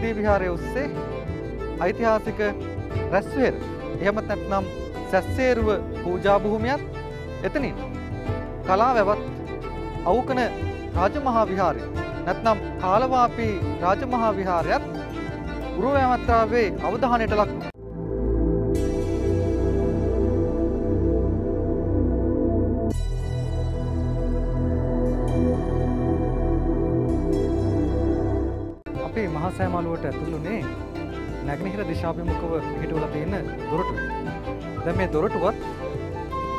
රිදී විහාරය ඔස්සේ ඓතිහාසික රැස්වේර එහෙමත් නැත්නම් සැස්සේරුව පූජා භූමියත් එතනින් කලා වැවත් අවුකන රාජමහා විහාරය නැත්නම් කාලවාපී රාජමහා විහාරයත් උරුම ඇමත්තාවේ අවධානයට ලක්වුණා සෑමානුවට ඇතුළුනේ නැගනහිර දිශාභිමුකව හිටවල තියෙන දොරටු. ද මේ දොරටුවත්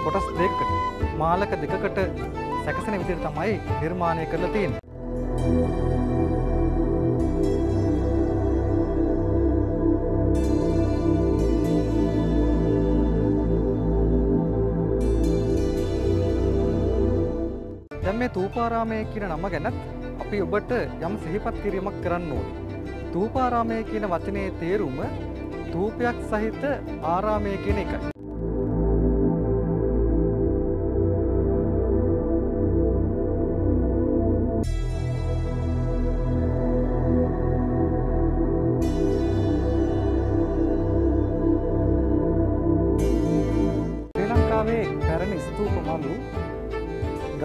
කොටස් දෙකට මාලක දෙකකට සැකසන විදිර තමයි නිර්මාණය කරලා තියෙන්. දැම් මේ තූපාරාමය කියන නම ගැනත් අපි ඔබට යම් සිහිපත් කිරීමක් කරන්න ඕනේ. තූපාරාමය කියන වචනයේ තේරුම තූපයක් සහිත ආරාමය කියන එකයි.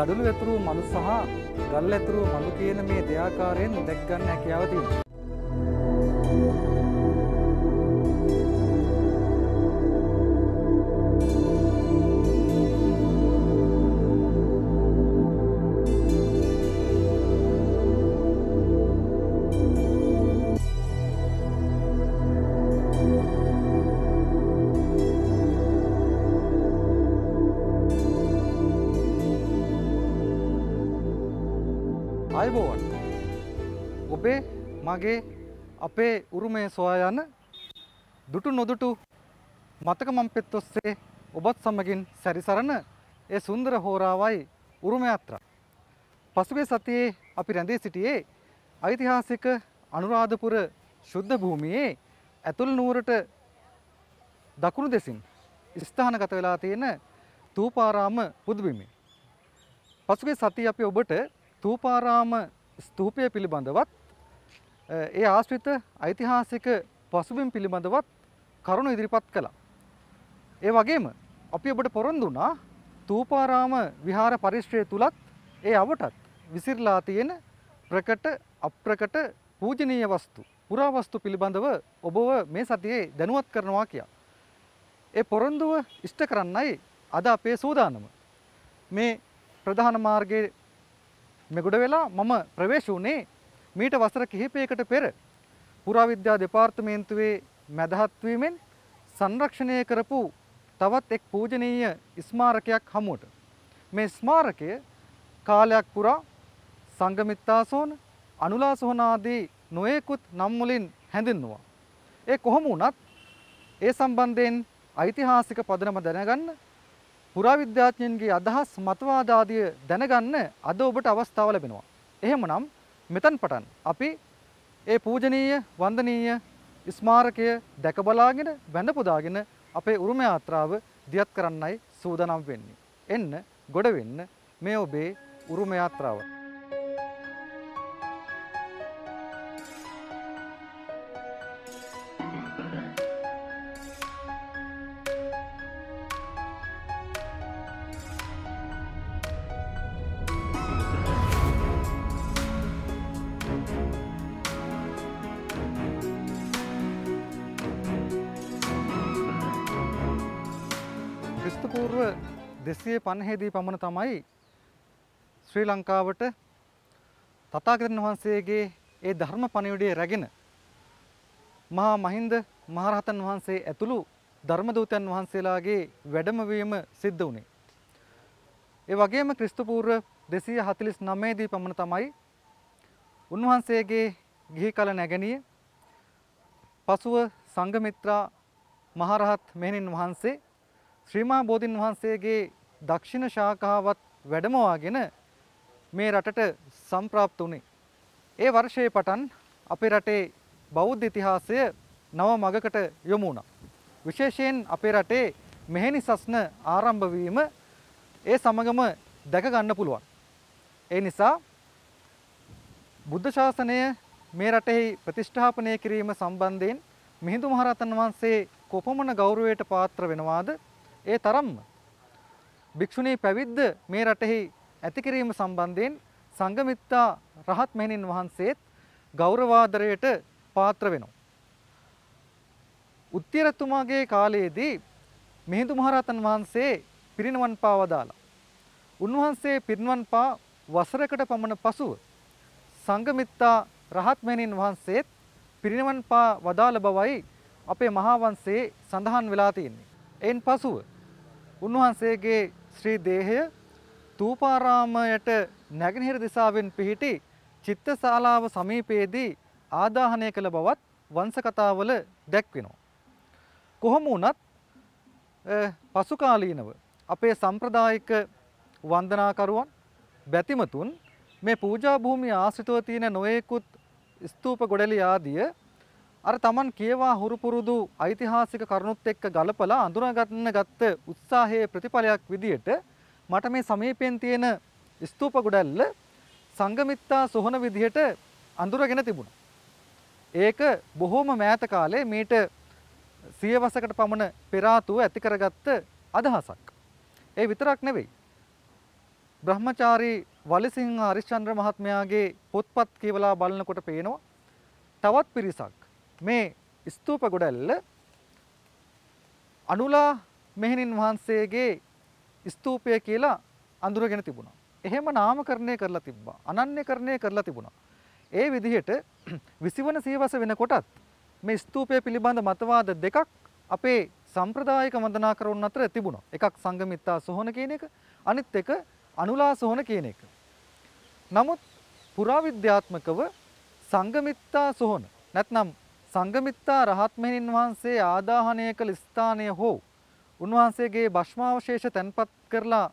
ගඩුළු ඇතුරු මනු සහ ගල් ඇතුරු මනු කියන මේ දෙයාකාරයෙන් දැක්ගන්න හැකියාව තියෙනවා. මාගේ අපේ උරුමය සොයා යන දුටු නොදුටු මතක මම්පෙත් ඔස්සේ ඔබත් සමගින් සැරිසරන ඒ සුන්දර හෝරාවයි උරුම යාත්‍රා. පසුගිය සතියේ අපි රැඳී සිටියේ ඓතිහාසික අනුරාධපුර ශුද්ධ භූමියේ ඇතුල් නුවරට දකුණු දෙසින් ස්ථානගත වෙලා තියෙන තූපාරාම පුදුබිමේ. පසුගිය සතියේ අපි ඔබට තූපාරාම ස්තූපය පිළිබඳවත් ඒ ආශ්‍රිත ඓතිහාසික පසුබිම් පිළිබඳවත් කරුණු ඉදිරිපත් කළා. ඒ වගේම අපි ඔබට පොරොන්දු වුණා තූපාරාම විහාර පරිශ්‍රය තුලත් ඒ අවටත් විසිරලා තියෙන ප්‍රකට අප්‍රකට පූජනීය වස්තු පුරාවස්තු පිළිබඳව ඔබව මේ සතියේ දැනුවත් කරනවා කියා. ඒ පොරොන්දුව ඉෂ්ට කරන්නයි අද අපේ සූදානම. මේ ප්‍රධාන මාර්ගයේ මෙගොඩ වෙලා මම ප්‍රවේශ වුණේ මීට වසර කිහිපයකට පෙර පුරාවිද්‍යා දෙපාර්තමේන්තුවේ මැදහත්වීමෙන් සංරක්ෂණය කරපු තවත් එක් පූජනීය ස්මාරකයක් හමුවට. මේ ස්මාරකය කාලයක් පුරා සංගමිත්තාසෝන අනුලාසොහනාදී නොයෙකුත් නම්මුලින් හැඳින්නවා. ඒ කොහොම වුණත් ඒ සම්බන්ධයෙන් යිතිහාසික පදනම දැනගන්න පුරාවිද්‍යාඥයන්ගේ අදහස් මතවාදාදිය දැනගන්න අද ඔබට අවස්ථාව ලැබෙනවා. එහෙමනම් මෙතන් පටන් අපි ඒ පූජනීය වන්දනීය ස්මාරකය දැකබලාගෙන වැඳපුදාගෙන අපේ උරුම යාත්‍රාව දියත් කරන්නයි සූදානම් වෙන්නේ. එන්න ගොඩ වෙන්න මේ ඔබේ උරුම යාත්‍රාවට. 1950දී පමණ තමයි ශ්‍රී ලංකාවට තථාගතයන් වහන්සේගේ ඒ ධර්ම පණිවිඩය රැගෙන මහා මහින්ද මහරහතන් වහන්සේ ඇතුළු ධර්මදූතයන් වහන්සේලාගේ වැඩමවීම සිද්ධ වුණේ. ඒ වගේම ක්‍රිස්තු පූර්ව 249 දී පමණ තමයි උන්වහන්සේගේ ගිහි කල නැගණිය පසුව සංඝමිත්‍රා මහරහත් මෙහෙණින් වහන්සේ ශ්‍රීමා බෝධින් වහන්සේගේ දක්ෂිණ ශාඛාවත් වැඩමවාගෙන මේ රටට සම්ප්‍රාප්ත වුණේ. ඒ වර්ෂයේ පටන් අපේ රටේ බෞද්ධ ඉතිහාසය නව මගකට යොමු වුණා. විශේෂයෙන් අපේ රටේ මෙහෙණි සස්න ආරම්භ වීම ඒ සමගම දැක ගන්න පුළුවන්. ඒ නිසා බුද්ධ ශාසනය මේ රටෙහි ප්‍රතිෂ්ඨාපනය කිරීම සම්බන්ධයෙන් මිහිඳු මහරහතන් වහන්සේ කොපමණ ගෞරවයට පාත්‍ර වෙනවාද ඒ තරම්ම භික්ෂුණී පැවිද්ද මේ රටෙහි ඇති කිරීම සම්බන්ධයෙන් සංඝමිත්තා රහත් මෙහෙණින් වහන්සේත් ගෞරවාදරයට පාත්‍ර වෙනවා. උත්තිරතුමාගේ කාලයේදී මිහිඳු මහරහතන් වහන්සේ පිරිනිවන් පාවදාලා. උන්වහන්සේ පිරිනිවන් පා වසරකට පමණ පසුව සංඝමිත්තා රහත් මෙහෙණින් වහන්සේත් පිරිනිවන් පා වදාළ බවයි අපේ මහාවංශයේ සඳහන් වෙලා තියෙන්නේ. එයින් පසුව උන්වහන්සේගේ ශ්‍රී දේහය තූපාරාමයට නැගෙනහිර දිසාවෙන් පිහිටි චිත්තශාලාව සමීපයේදී ආදාහනය කළ බවත් වංශ කතාවල දැක්වෙනවා. කොහොම වුණත් පසු කාලීනව අපේ සම්ප්‍රදායික වන්දනාකරුවන් බැතිමතුන් මේ පූජා භූමිය ආශ්‍රිතව තියෙන නොයෙකුත් ස්තූප ගොඩලි ආදිය අර Taman කියවා හුරු පුරුදු ඓතිහාසික කරුණුත් එක්ක ගලපලා අඳුනගන්න ගත්ත උත්සාහයේ ප්‍රතිඵලයක් විදියට මට මේ සමීපයෙන් තියෙන ස්තූප ගොඩැල්ල සංගමිත්තා සොහන විදියට අඳුරගෙන තිබුණා. ඒක බොහොම මෑත කාලේ මීට සියවසකට පමණ පෙර ආතුව ඇති කරගත්ත අදහසක්. ඒ විතරක් නෙවෙයි. බ්‍රහ්මචාරී වලිසිංහ අරිශ්චන්ද්‍ර මහත්මයාගේ පොත්පත් කියවලා බලනකොට පේනවා තවත් පිරිසක් මේ ස්තූප ගොඩැල්ල අනුලා මෙහෙණින් වහන්සේගේ ස්තූපය කියලා අඳුරගෙන තිබුණා. එහෙම නාමකරණය කරලා තිබ්බා. අනන්‍යකරණය කරලා තිබුණා. ඒ විදිහට 20 වන සියවස වෙනකොටත් මේ ස්තූපය පිළිබඳ මතවාද දෙකක් අපේ සම්ප්‍රදායික වන්දනාකරුවන් අතර තිබුණා. එකක් සංගමිත්තා සෝහන කියන එක, අනිත් එක අනුලා සෝහන කියන එක. නමුත් පුරාවිද්‍යාත්මකව සංගමිත්තා සෝහන නැත්නම් සංගමිත්තා රහත්මහිණින් වහන්සේ ආදාහනය කළ ස්ථානය හෝ උන්වහන්සේගේ භෂ්මාවශේෂ තැන්පත් කරලා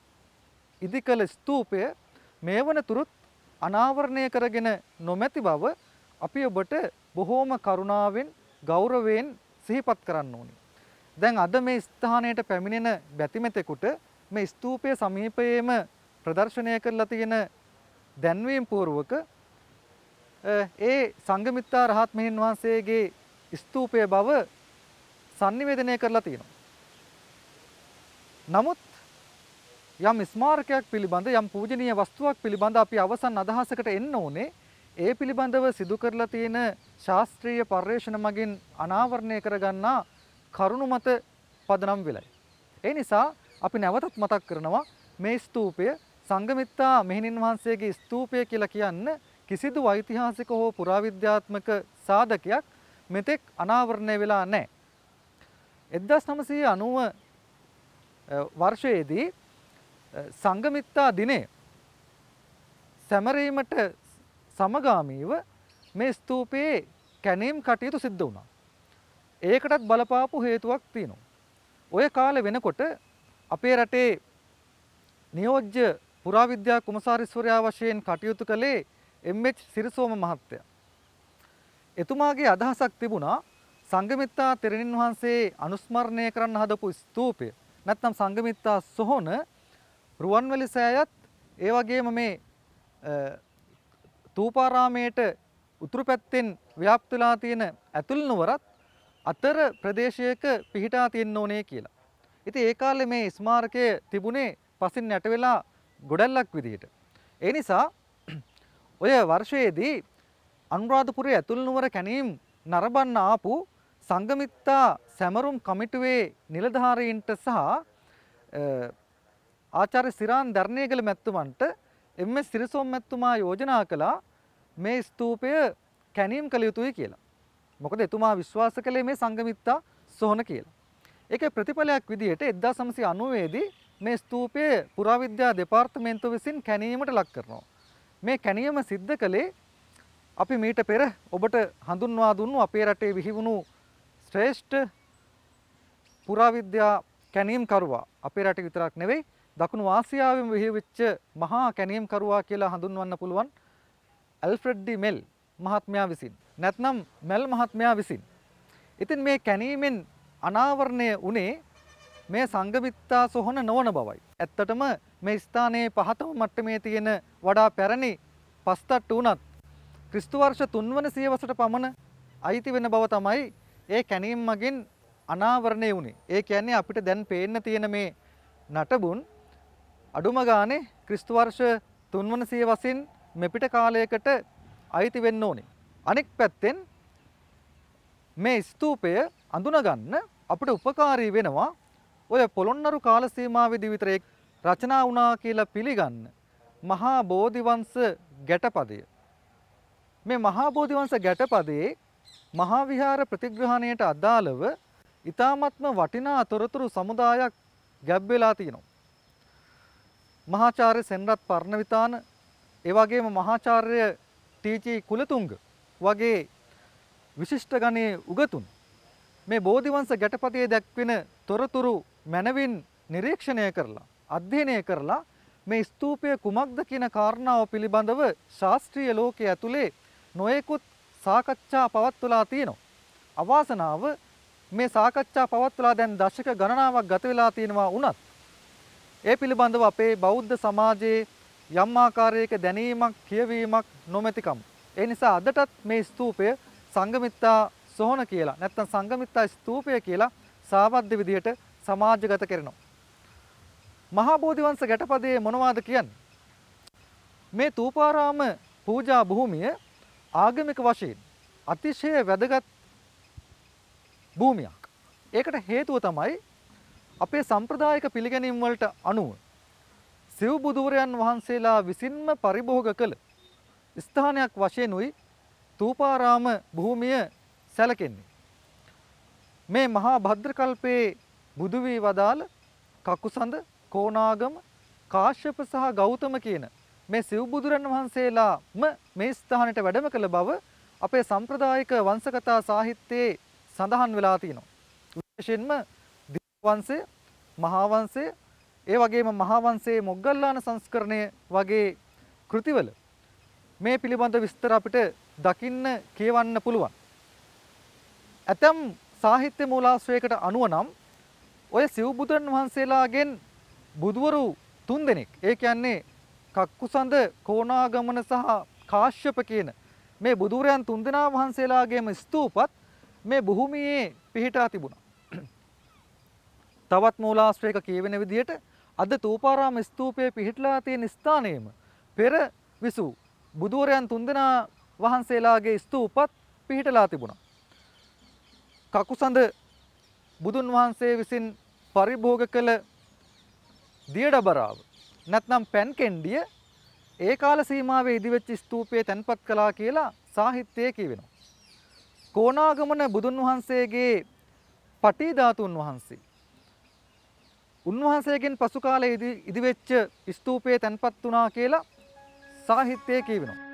ඉදි කළ ස්තූපය මේ වනතුරුත් අනාවරණය කරගෙන නොමැති බව අපි ඔබට බොහෝම කරුණාවෙන් ගෞරවයෙන් සිහිපත් කරන්න ඕනි. දැන් අද මේ ස්ථානයට පැමිණෙන බැතිමතෙකුට මේ ස්තූපය සමීපයේම ප්‍රදර්ශනය කරලා තියෙන දැන්වීම් පූර්වක ඒ සංගමිත්තා රහත් මෙහින් වහන්සේගේ ස්තූපය බව sannivedanaya කරලා තියෙනවා. නමුත් යම් ස්මාරකයක් පිළිබඳ යම් පූජනීය වස්තුවක් පිළිබඳ අපි අවසන් අදහසකට එන්න ඕනේ. ඒ පිළිබඳව සිදු කරලා තියෙන ශාස්ත්‍රීය පර්යේෂණ මගින් අනාවරණය කරගන්නා කරුණු මත පදනම් වෙලයි. ඒ නිසා අපි නැවතත් මතක් කරනවා මේ ස්තූපය සංගමිත්තා මෙහෙණින් වහන්සේගේ ස්තූපය කියලා කියන්න කිසිදු ඓතිහාසික හෝ පුරාවිද්‍යාත්මක සාධකයක් මෙතෙක් අනාවරණය වෙලා නැහැ. 1990 වර්ෂයේදී සංගමිත්තා දිනේ සැමරීමට සමගාමීව මේ ස්තූපයේ කැනීම් කටයුතු සිද්ධ වුණා. ඒකටත් බලපාපු හේතුවක් තියෙනවා. ඔය කාලේ වෙනකොට අපේ රටේ නියෝජ්‍ය පුරාවිද්‍යා කුමසාරිස්වරයා වශයෙන් කටයුතු කළේ එම්.එච්. සිරිසෝම මහත්තයා. එතුමාගේ අදහසක් තිබුණා සංගමිත්තා තෙරණින් වහන්සේ අනුස්මරණය කරන්න හදපු ස්තූපය නැත්නම් සංගමිත්තා සොහොන රුවන්වැලි සෑයත් ඒ වගේම මේ තූපාරාමයට උතුරු පැත්තෙන් ව්‍යාප්ත වෙලා තියෙන ඇතුල් නුවරත් අතර ප්‍රදේශයක පිහිටා තියෙන්න ඕනේ කියලා. ඉතින් ඒ කාලේ මේ ස්මාරකය තිබුණේ පසින් නැට වෙලා ගොඩැල්ලක් විදිහට. ඒ නිසා ඔය වර්ෂයේදී අනුරාධපුරේ ඇතුල් නුවර කැණීම් නරඹන්න ආපු සංගමිත්තා සැමරුම් කමිටුවේ නිලධාරීන්ට සහ ආචාර්ය සිරාන් ධර්ණේගල මැතිතුමන්ට එම්.එස්. සිරිසොම් මැතිතුමා යෝජනා කළා මේ ස්තූපය කැණීම් කළ යුතුයි කියලා. මොකද එතුමා විශ්වාස කළේ මේ සංගමිත්තා සොහොන කියලා. ඒකේ ප්‍රතිඵලයක් විදිහට 1990 දී මේ ස්තූපය පුරාවිද්‍යා දෙපාර්තමේන්තුව විසින් කැණීමට ලක් කරනවා. මේ කැණියම සිද්ධ කළේ අපි මීට පෙර ඔබට හඳුන්වා දුන්නු අපේ රටේ විහිවුණු ශ්‍රේෂ්ඨ පුරාවිද්‍යා කැණීම්කරුවා අපේ රට විතරක් නෙවෙයි දකුණු ආසියාවෙම විහිවිච්ච මහා කැණීම්කරුවා කියලා හඳුන්වන්න පුළුවන් ඇල්ෆ්‍රෙඩ් ඩි මෙල් මහත්මයා විසින් නැත්නම් මෙල් මහත්මයා විසින් ඉතින් මේ කැණීමෙන් අනාවරණය වුණේ මේ සංගමිත්තා සොහොන නොවන බවයි. ඇත්තටම මේ ස්ථානයේ පහතම මට්ටමේ තියෙන වඩා පැරණි පස්තට්ටු වුණත් ක්‍රිස්තු වර්ෂ 3 වන සියවසට පමණ අයිති වෙන බව තමයි ඒ කැණීම් මගින් අනාවරණය වුණේ. ඒ කියන්නේ අපිට දැන් පේන්න තියෙන මේ නටබුන් අඩුම ගානේ ක්‍රිස්තු වර්ෂ 3 වන සියවසින් මෙපිට කාලයකට අයිති වෙන්න ඕනේ. අනෙක් පැත්තෙන් මේ ස්තූපය අඳුනගන්න අපිට උපකාරී වෙනවා ඔය පොළොන්නරු කාල සීමාවේදී විතරේ රචනා වුණා කියලා පිළිගන්න මහා බෝධිවංශ ගැටපදය. මේ මහා බෝධිවංශ ගැටපදයේ මහා විහාර ප්‍රතිග්‍රහණයට අදාළව ඊ타ත්ම වටිනා අතරතුරු සමුදායක් ගැබ් වෙලා තියෙනවා. මහාචාර්ය සෙන්රත් පර්ණවිතාන ඒ වගේම මහාචාර්ය ටීචී කුලතුංග වගේ විශිෂ්ට ගණයේ උගතුන් මේ බෝධිවංශ ගැටපදයේ දැක්වෙන තොරතුරු මනවින් නිරීක්ෂණය කරලා අධ්‍යයනය කරලා මේ ස්තූපය කුමක්ද කියන කාරණාව පිළිබඳව ශාස්ත්‍රීය ලෝකයේ ඇතුලේ නොයෙකුත් සාකච්ඡා පවත්වලා තියෙනවා. අවාසනාව මේ සාකච්ඡා පවත්වලා දැන් දශක ගණනාවක් ගත වෙලා තියෙනවා වුණත් ඒ පිළිබඳව අපේ බෞද්ධ සමාජයේ යම් ආකාරයක දැනීමක් කියවීමක් නොමැතිකම. ඒ නිසා අදටත් මේ ස්තූපය සංගමිත්තා සොහොන කියලා නැත්නම් සංගමිත්තා ස්තූපය කියලා සාවද්ද විදිහට සමාජගත කරනවා. මහා බෝධිවංශ ගැටපදයේ මොනවාද කියන්නේ? මේ තූපාරාම පූජා භූමිය ආගමික වශයෙන් අතිශය වැදගත් භූමියක්. ඒකට හේතුව තමයි අපේ සම්ප්‍රදායික පිළිගැනීම් වලට අනුව සිව් බුදුවරයන් වහන්සේලා විසින්ම පරිභෝග කළ ස්ථානයක් වශයෙන්ුයි තූපාරාම භූමිය සැලකෙන්නේ. මේ මහා භද්‍ර කල්පයේ බුදු වී වදාළ කකුසඳ කෝණාගම, කාශ්‍යප සහ ගෞතම කියන මේ සිව්බුදුරන් වහන්සේලාම මේ ස්ථානෙට වැඩම කළ බව අපේ සම්ප්‍රදායික වංශකතා සාහිත්‍යයේ සඳහන් වෙලා තියෙනවා. විශේෂයෙන්ම වංශය, මහා වංශය, ඒ වගේම මහා වංශයේ මොග්ගල්ලාන සංස්කරණය වගේ කෘතිවල මේ පිළිබඳ විස්තර අපිට දකින්න කියවන්න පුළුවන්. ඇතම් සාහිත්‍ය මූලාශ්‍රයකට අනුව නම් ඔය සිව්බුදුරන් වහන්සේලාගෙන් බුදුවරු තුන් දෙනෙක්. ඒ කියන්නේ කක්කුසඳ කෝණාගමන සහ කාශ්‍යප කියන මේ බුදුරයන් තුන්දෙනා වහන්සේලාගේම ස්තූපත් මේ භූමියේ පිහිටා තිබුණා. තවත් මූලාශ්‍රයක කියවෙන විදිහට අද තූපාරාම ස්තූපයේ පිහිටලා තියෙන ස්ථානයේම පෙර විසූ බුදුරයන් තුන්දෙනා වහන්සේලාගේ ස්තූපත් පිහිටලා තිබුණා. කකුසඳ බුදුන් වහන්සේ විසින් පරිභෝග කළ දියඩබරාව නැත්නම් පැන්කෙන්ඩිය ඒ කාල සීමාවේ ඉදිවෙච්ච ස්තූපය තැන්පත් කළා කියලා සාහිත්‍යයේ කියවෙනවා. කෝණාගමන බුදුන් වහන්සේගේ පටිධාතුන් වහන්සේ. උන්වහන්සේගෙන් පසු කාලයේ ඉදිවෙච්ච ස්තූපය තැන්පත් වුණා කියලා සාහිත්‍යයේ කියවෙනවා.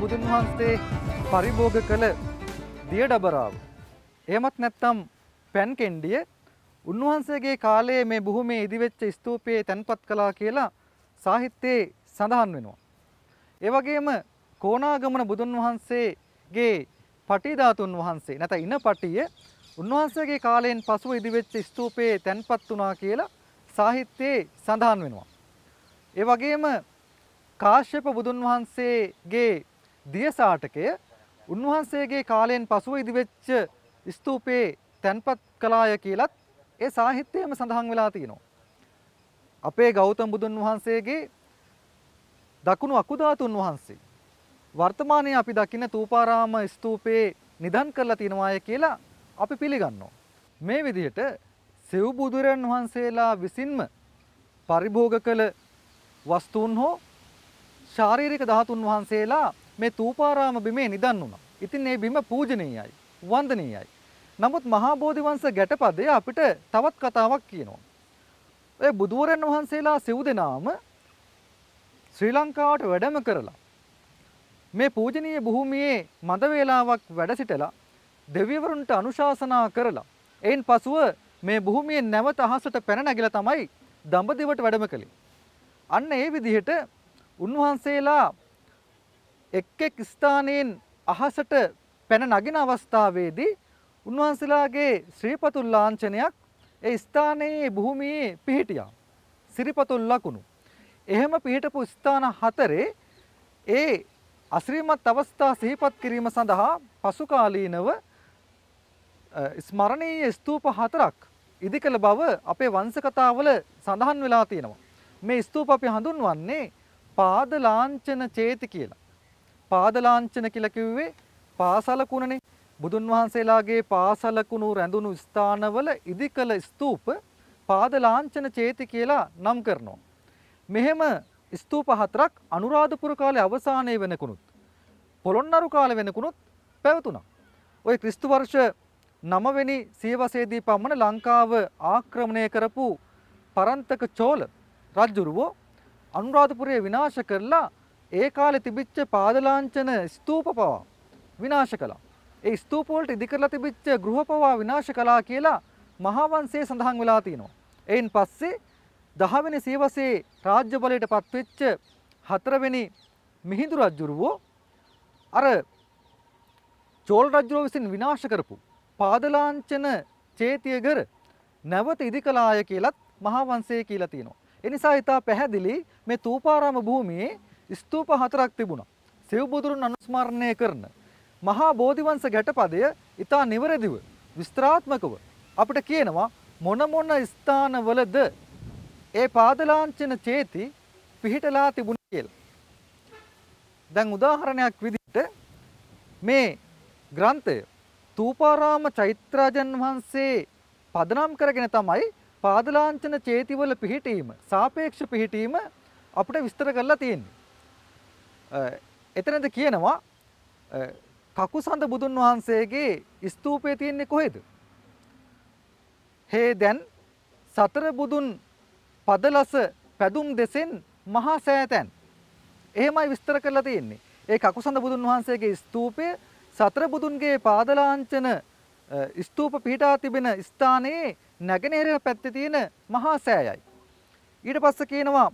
බුදුන් වහන්සේ පරිභෝග කළ දියඩබරාව. එහෙමත් නැත්නම් පැන් කෙන්ඩිය උන්වහන්සේගේ කාලයේ මේ බොහොමේ ඉදිවෙච්ච ස්තූපයේ තැන්පත් කළා කියලා සාහිත්‍යයේ සඳහන් වෙනවා. ඒ වගේම කොණාගමන බුදුන් වහන්සේගේ පටිධාතුන් වහන්සේ නැත ඉන පටිය උන්වහන්සේගේ කාලයෙන් පසුව ඉදිවෙච්ච ස්තූපයේ තැන්පත් වුණා කියලා සාහිත්‍යයේ සඳහන් වෙනවා. ඒ වගේම කාශ්‍යප බුදුන් වහන්සේගේ දියසාටකය උන්වහන්සේගේ කාලයෙන් පසුව ඉදිවෙච්ච ස්තූපයේ තැන්පත් කලාය කියලත් ඒ සාහිත්‍යයම සඳහන් වෙලා තියෙනවා. අපේ ගෞතම බුදුන් වහන්සේගේ දකුණු අකුධාතුන් වහන්සේ වර්තමානයේ අපි දකින්න තූපාරාම ස්තූපයේ නිදන් කරලා තියෙනවාය කියලා අපි පිළිගන්නවා. මේ විදිහට සෙව් බුදුරන් වහන්සේලා විසින්ම පරිභෝග කළ වස්තුන් හෝ ශාරීරික ධාතුන් වහන්සේලා මේ තූපාරාම බිමේ නිදන් වුණා. ඉතින් ඒ බිම පූජනීයයි, වන්දනීයයි. නමුත් මහා බෝධිවංශ ගැටපදය අපිට තවත් කතාවක් කියනවා. ඒ බුදුවරයන් වහන්සේලා සිව් දෙනාම ශ්‍රී ලංකාවට වැඩම කරලා මේ පූජනීය භූමියේ මද වේලාවක් වැඩ සිටලා දෙවිවරුන්ට අනුශාසනා කරලා එයින් පසුව මේ භූමියේ නැවත අහසට පැන නැගිලා තමයි දඹදිවට වැඩම කළේ. අන්න ඒ විදිහට උන්වහන්සේලා එක් එක් ස්ථානයෙන් අහසට පැන නගින අවස්ථාවේදී උන්වහන්සේලාගේ ශ්‍රීපතුල් ලාංඡනයක් ඒ ස්ථානයේ භූමියේ පිහිටියා. සිරිපතුල් ලකුණු. එහෙම පිහිටපු ස්ථාන හතරේ ඒ අශ්‍රීමත් අවස්ථා සිහිපත් කිරීම සඳහා පසු කාලීනව ස්මරණීය ස්තූප හතරක් ඉදි කළ බව අපේ වංශ කතාවල සඳහන් වෙලා තියෙනවා. මේ ස්තූප අපි හඳුන්වන්නේ පාද ලාංඡන චේති කියලා. පාදලාංචන කියලා කිව්වේ පාසලකුණනේ. බුදුන් වහන්සේලාගේ පාසලකුණු රැඳුණු ස්ථානවල ඉදිකළ ස්තූප පාදලාංචන චේති කියලා නම් කරනවා. මෙහෙම ස්තූප හතරක් අනුරාධපුර කාලේ අවසානයේ වෙනකුණුත් පොළොන්නරු කාලේ වෙනකුණුත් පැවතුණා. ওই ක්‍රිස්තු වර්ෂ 9 වෙනි සියවසේදී පමණ ලංකාව ආක්‍රමණය කරපු පරන්තක චෝල රජුරුව අනුරාධපුරය විනාශ කරලා ඒ කාලේ තිබිච්ච පාදලාංචන ස්තූප පවා විනාශ කළා. ඒ ස්තූප වලට ඉදි කරලා තිබිච්ච ගෘහ පවා විනාශ කළා කියලා මහාවංශයේ සඳහන් වෙලා තියෙනවා. එයින් පස්සේ දහවෙනි සියවසේ රාජ්‍ය බලයට පත්වෙච්ච හතරවෙනි මිහිඳු රජුරුවෝ අර චෝල රජුරුව විසින් විනාශ කරපු පාදලාංචන චේතියගර නැවත ඉදි කළාය කියලත් මහාවංශයේ කියලා තියෙනවා. එනිසා ඊට පැහැදිලි මේ තූපාරාම භූමියේ ස්තූප හතරක් තිබුණා. සිව්බුදුරුන් අනුස්මරණය කරන මහා බෝධිවංශ ගැටපදය ඉතා නිවැරදිව විස්තරාත්මකව අපිට කියනවා මොන මොන ස්ථානවලද ඒ පාදලාංචන චේති පිහිටලා තිබුණ කියලා. දැන් උදාහරණයක් විදිහට මේ ග්‍රන්ථය තූපාරාම චෛත්‍රාජන් වහන්සේ පදනම් කරගෙන තමයි පාදලාංචන චේතිවල පිහිටීම සාපේක්ෂ පිහිටීම අපිට විස්තර කරලා තියෙන්නේ. එතනද කියනවා කකුසඳ බුදුන් වහන්සේගේ ස්තූපය තියෙන්නේ කොහෙද? හේ දැන් සතර බුදුන් පදලස පැදුම් දෙසෙන් මහා සෑතැන්. එහෙමයි විස්තර කරලා තියෙන්නේ. ඒ කකුසඳ බුදුන් වහන්සේගේ ස්තූපය සතර බුදුන්ගේ පාදලාංචන ස්තූප පිහිටා තිබෙන ස්ථානයේ නැගෙනහිර පැත්තේ තියෙන මහා සෑයයි. ඊට පස්සේ කියනවා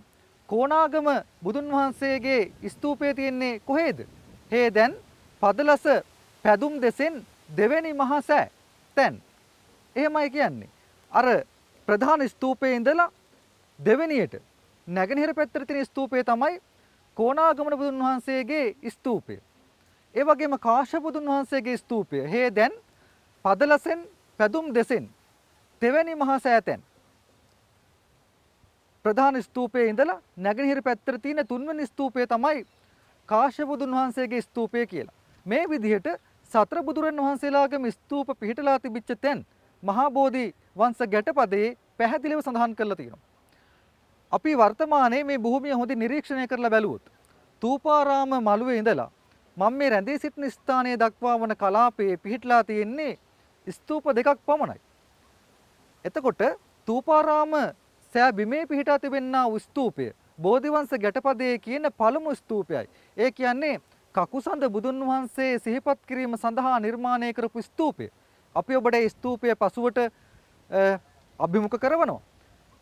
කෝණාගම බුදුන් වහන්සේගේ ස්තූපය තියෙන්නේ කොහේද? හේ දැන් පදලස පැදුම් දෙසෙන් දෙවෙනි මහා සෑ තැන්. එහෙමයි කියන්නේ. අර ප්‍රධාන ස්තූපයේ ඉඳලා දෙවෙනියට නැගෙනහිර පැත්තට තියෙන ස්තූපය තමයි කෝණාගමන බුදුන් වහන්සේගේ ස්තූපය. ඒ වගේම කාශ්‍යප බුදුන් වහන්සේගේ ස්තූපය. හේ දැන් පදලසෙන් පැදුම් දෙසෙන් දෙවෙනි මහා සෑතැන්. ප්‍රධාන ස්තූපයේ ඉඳලා නැගෙනහිර පැත්තට තියෙන තුන්වෙනි ස්තූපය තමයි කාශ්‍යප බුදුන් වහන්සේගේ ස්තූපය කියලා. මේ විදිහට සතර බුදුරන් වහන්සේලාගේම ස්තූප පිහිටලා තිබිච්ච තැන් මහා බෝධි වංශ ගැටපදයේ පැහැදිලිව සඳහන් කරලා තියෙනවා. අපි වර්තමානයේ මේ භූමිය හොඳින් නිරීක්ෂණය කරලා බැලුවොත් තූපාරාම මළුවේ ඉඳලා මම මේ රැඳී සිටින ස්ථානයේ දක්වා වන කලාපයේ පිහිටලා තියෙන්නේ ස්තූප දෙකක් පමණයි. එතකොට තූපාරාම සෑ බිමේ පිහිටා තිබෙන්නා වූ ස්තූපය බෝධිවංශ ගැටපදයේ කියන පළමු ස්තූපයයි. ඒ කියන්නේ කකුසඳ බුදුන් වහන්සේ සිහිපත් කිරීම සඳහා නිර්මාණය කරපු ස්තූපය. අපි ඔබට ඒ ස්තූපය පසුවට අභිමුඛ කරනවා.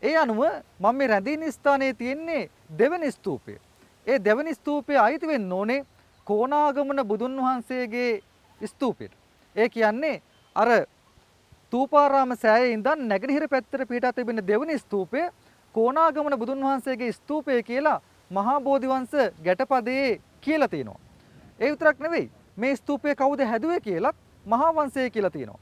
ඒ අනුව මම මේ රැඳීන ස්ථානයේ තියෙන්නේ දෙවනි ස්තූපය. ඒ දෙවනි ස්තූපය අයිති වෙන්න ඕනේ කෝණාගමන බුදුන් වහන්සේගේ ස්තූපෙට. ඒ කියන්නේ අර ස්තූපාරාම සෑයේ ඉඳන් නැගෙනහිර පැත්තට පිහිටා තිබෙන දෙවනි ස්තූපය කොණාගමන බුදුන් වහන්සේගේ ස්තූපය කියලා මහා බෝධිවංශ ගැටපදයේ කියලා තියෙනවා. ඒ විතරක් නෙවෙයි මේ ස්තූපය කවුද හැදුවේ කියලා මහා වංශය කියලා තියෙනවා.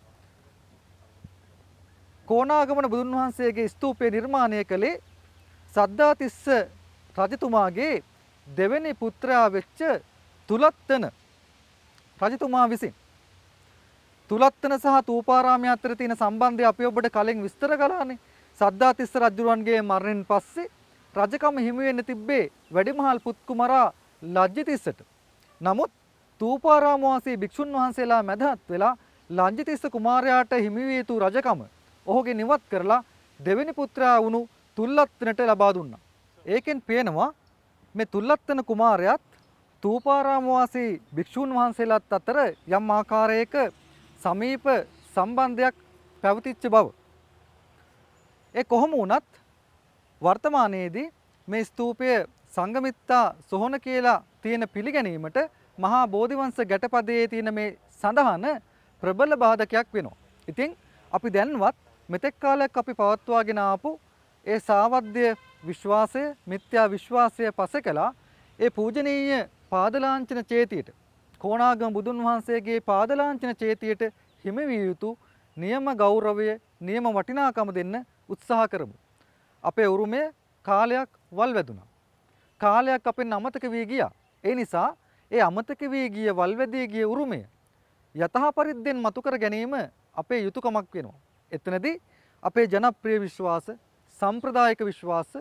කොණාගමන බුදුන් වහන්සේගේ ස්තූපය නිර්මාණය කළේ සද්ධාතිස්ස රජතුමාගේ දෙවෙනි පුත්‍රයා වෙච්ච තුලත්තන රජතුමා විසින්. තුලත්තන සහ තූපාරාමය අතර තියෙන සම්බන්ධය අපි ඔබට කලින් විස්තර කළානේ. සද්ධාතිස්ස රජුරන්ගේ මරණයෙන් පස්සේ රජකම හිමි වෙන්න තිබ්බේ වැඩිමහල් පුත් කුමරා ලජ්ජිතිස්සට. නමුත් තූපාරාම වාසී භික්ෂුන් වහන්සේලා මැදහත් වෙලා ලජ්ජිතිස්ස කුමාරයාට හිමි විය යුතු රජකම ඔහුගේ නිවත් කරලා දෙවෙනි පුත්‍රයා වුණු තුල්ලත්තනට ලබා දුන්නා. ඒකෙන් පේනවා මේ තුල්ලත්තන කුමාරයාත් තූපාරාම වාසී භික්ෂුන් වහන්සේලාත් අතර යම් ආකාරයක සමීප සම්බන්ධයක් පැවතිච්ච බව. ඒ කොහොම වුණත් වර්තමානයේදී මේ ස්තූපය සංගමිත්තා සොහොන කියලා තියෙන පිළිගැනීමට මහා බෝධිවංශ ගැටපදයේ තියෙන මේ සඳහන ප්‍රබල බාධකයක් වෙනවා. ඉතින් අපි දැන්වත් මෙතෙක් කාලයක් අපි පවත්වාගෙන ආපු ඒ සාවද්‍ය විශ්වාසය මිත්‍යා විශ්වාසය පසෙකලා ඒ පූජනීය පාදලාංචන චේතියට කෝණාගම බුදුන් වහන්සේගේ පාදලාංචන චේතියට හිමි විය යුතු නියම ගෞරවය, නියම වටිනාකම දෙන්න උත්සාහ කරමු. අපේ උරුමය කාලයක් වල් වැදුනා. කාලයක් අපෙන් අමතක වී ගියා. ඒ නිසා ඒ අමතක වී ගිය වල් වැදී ගිය උරුමය යතහ පරිද්දෙන් මතු කර ගැනීම අපේ යුතුයකමක් වෙනවා. එතනදී අපේ ජනප්‍රිය විශ්වාස, සම්ප්‍රදායික විශ්වාස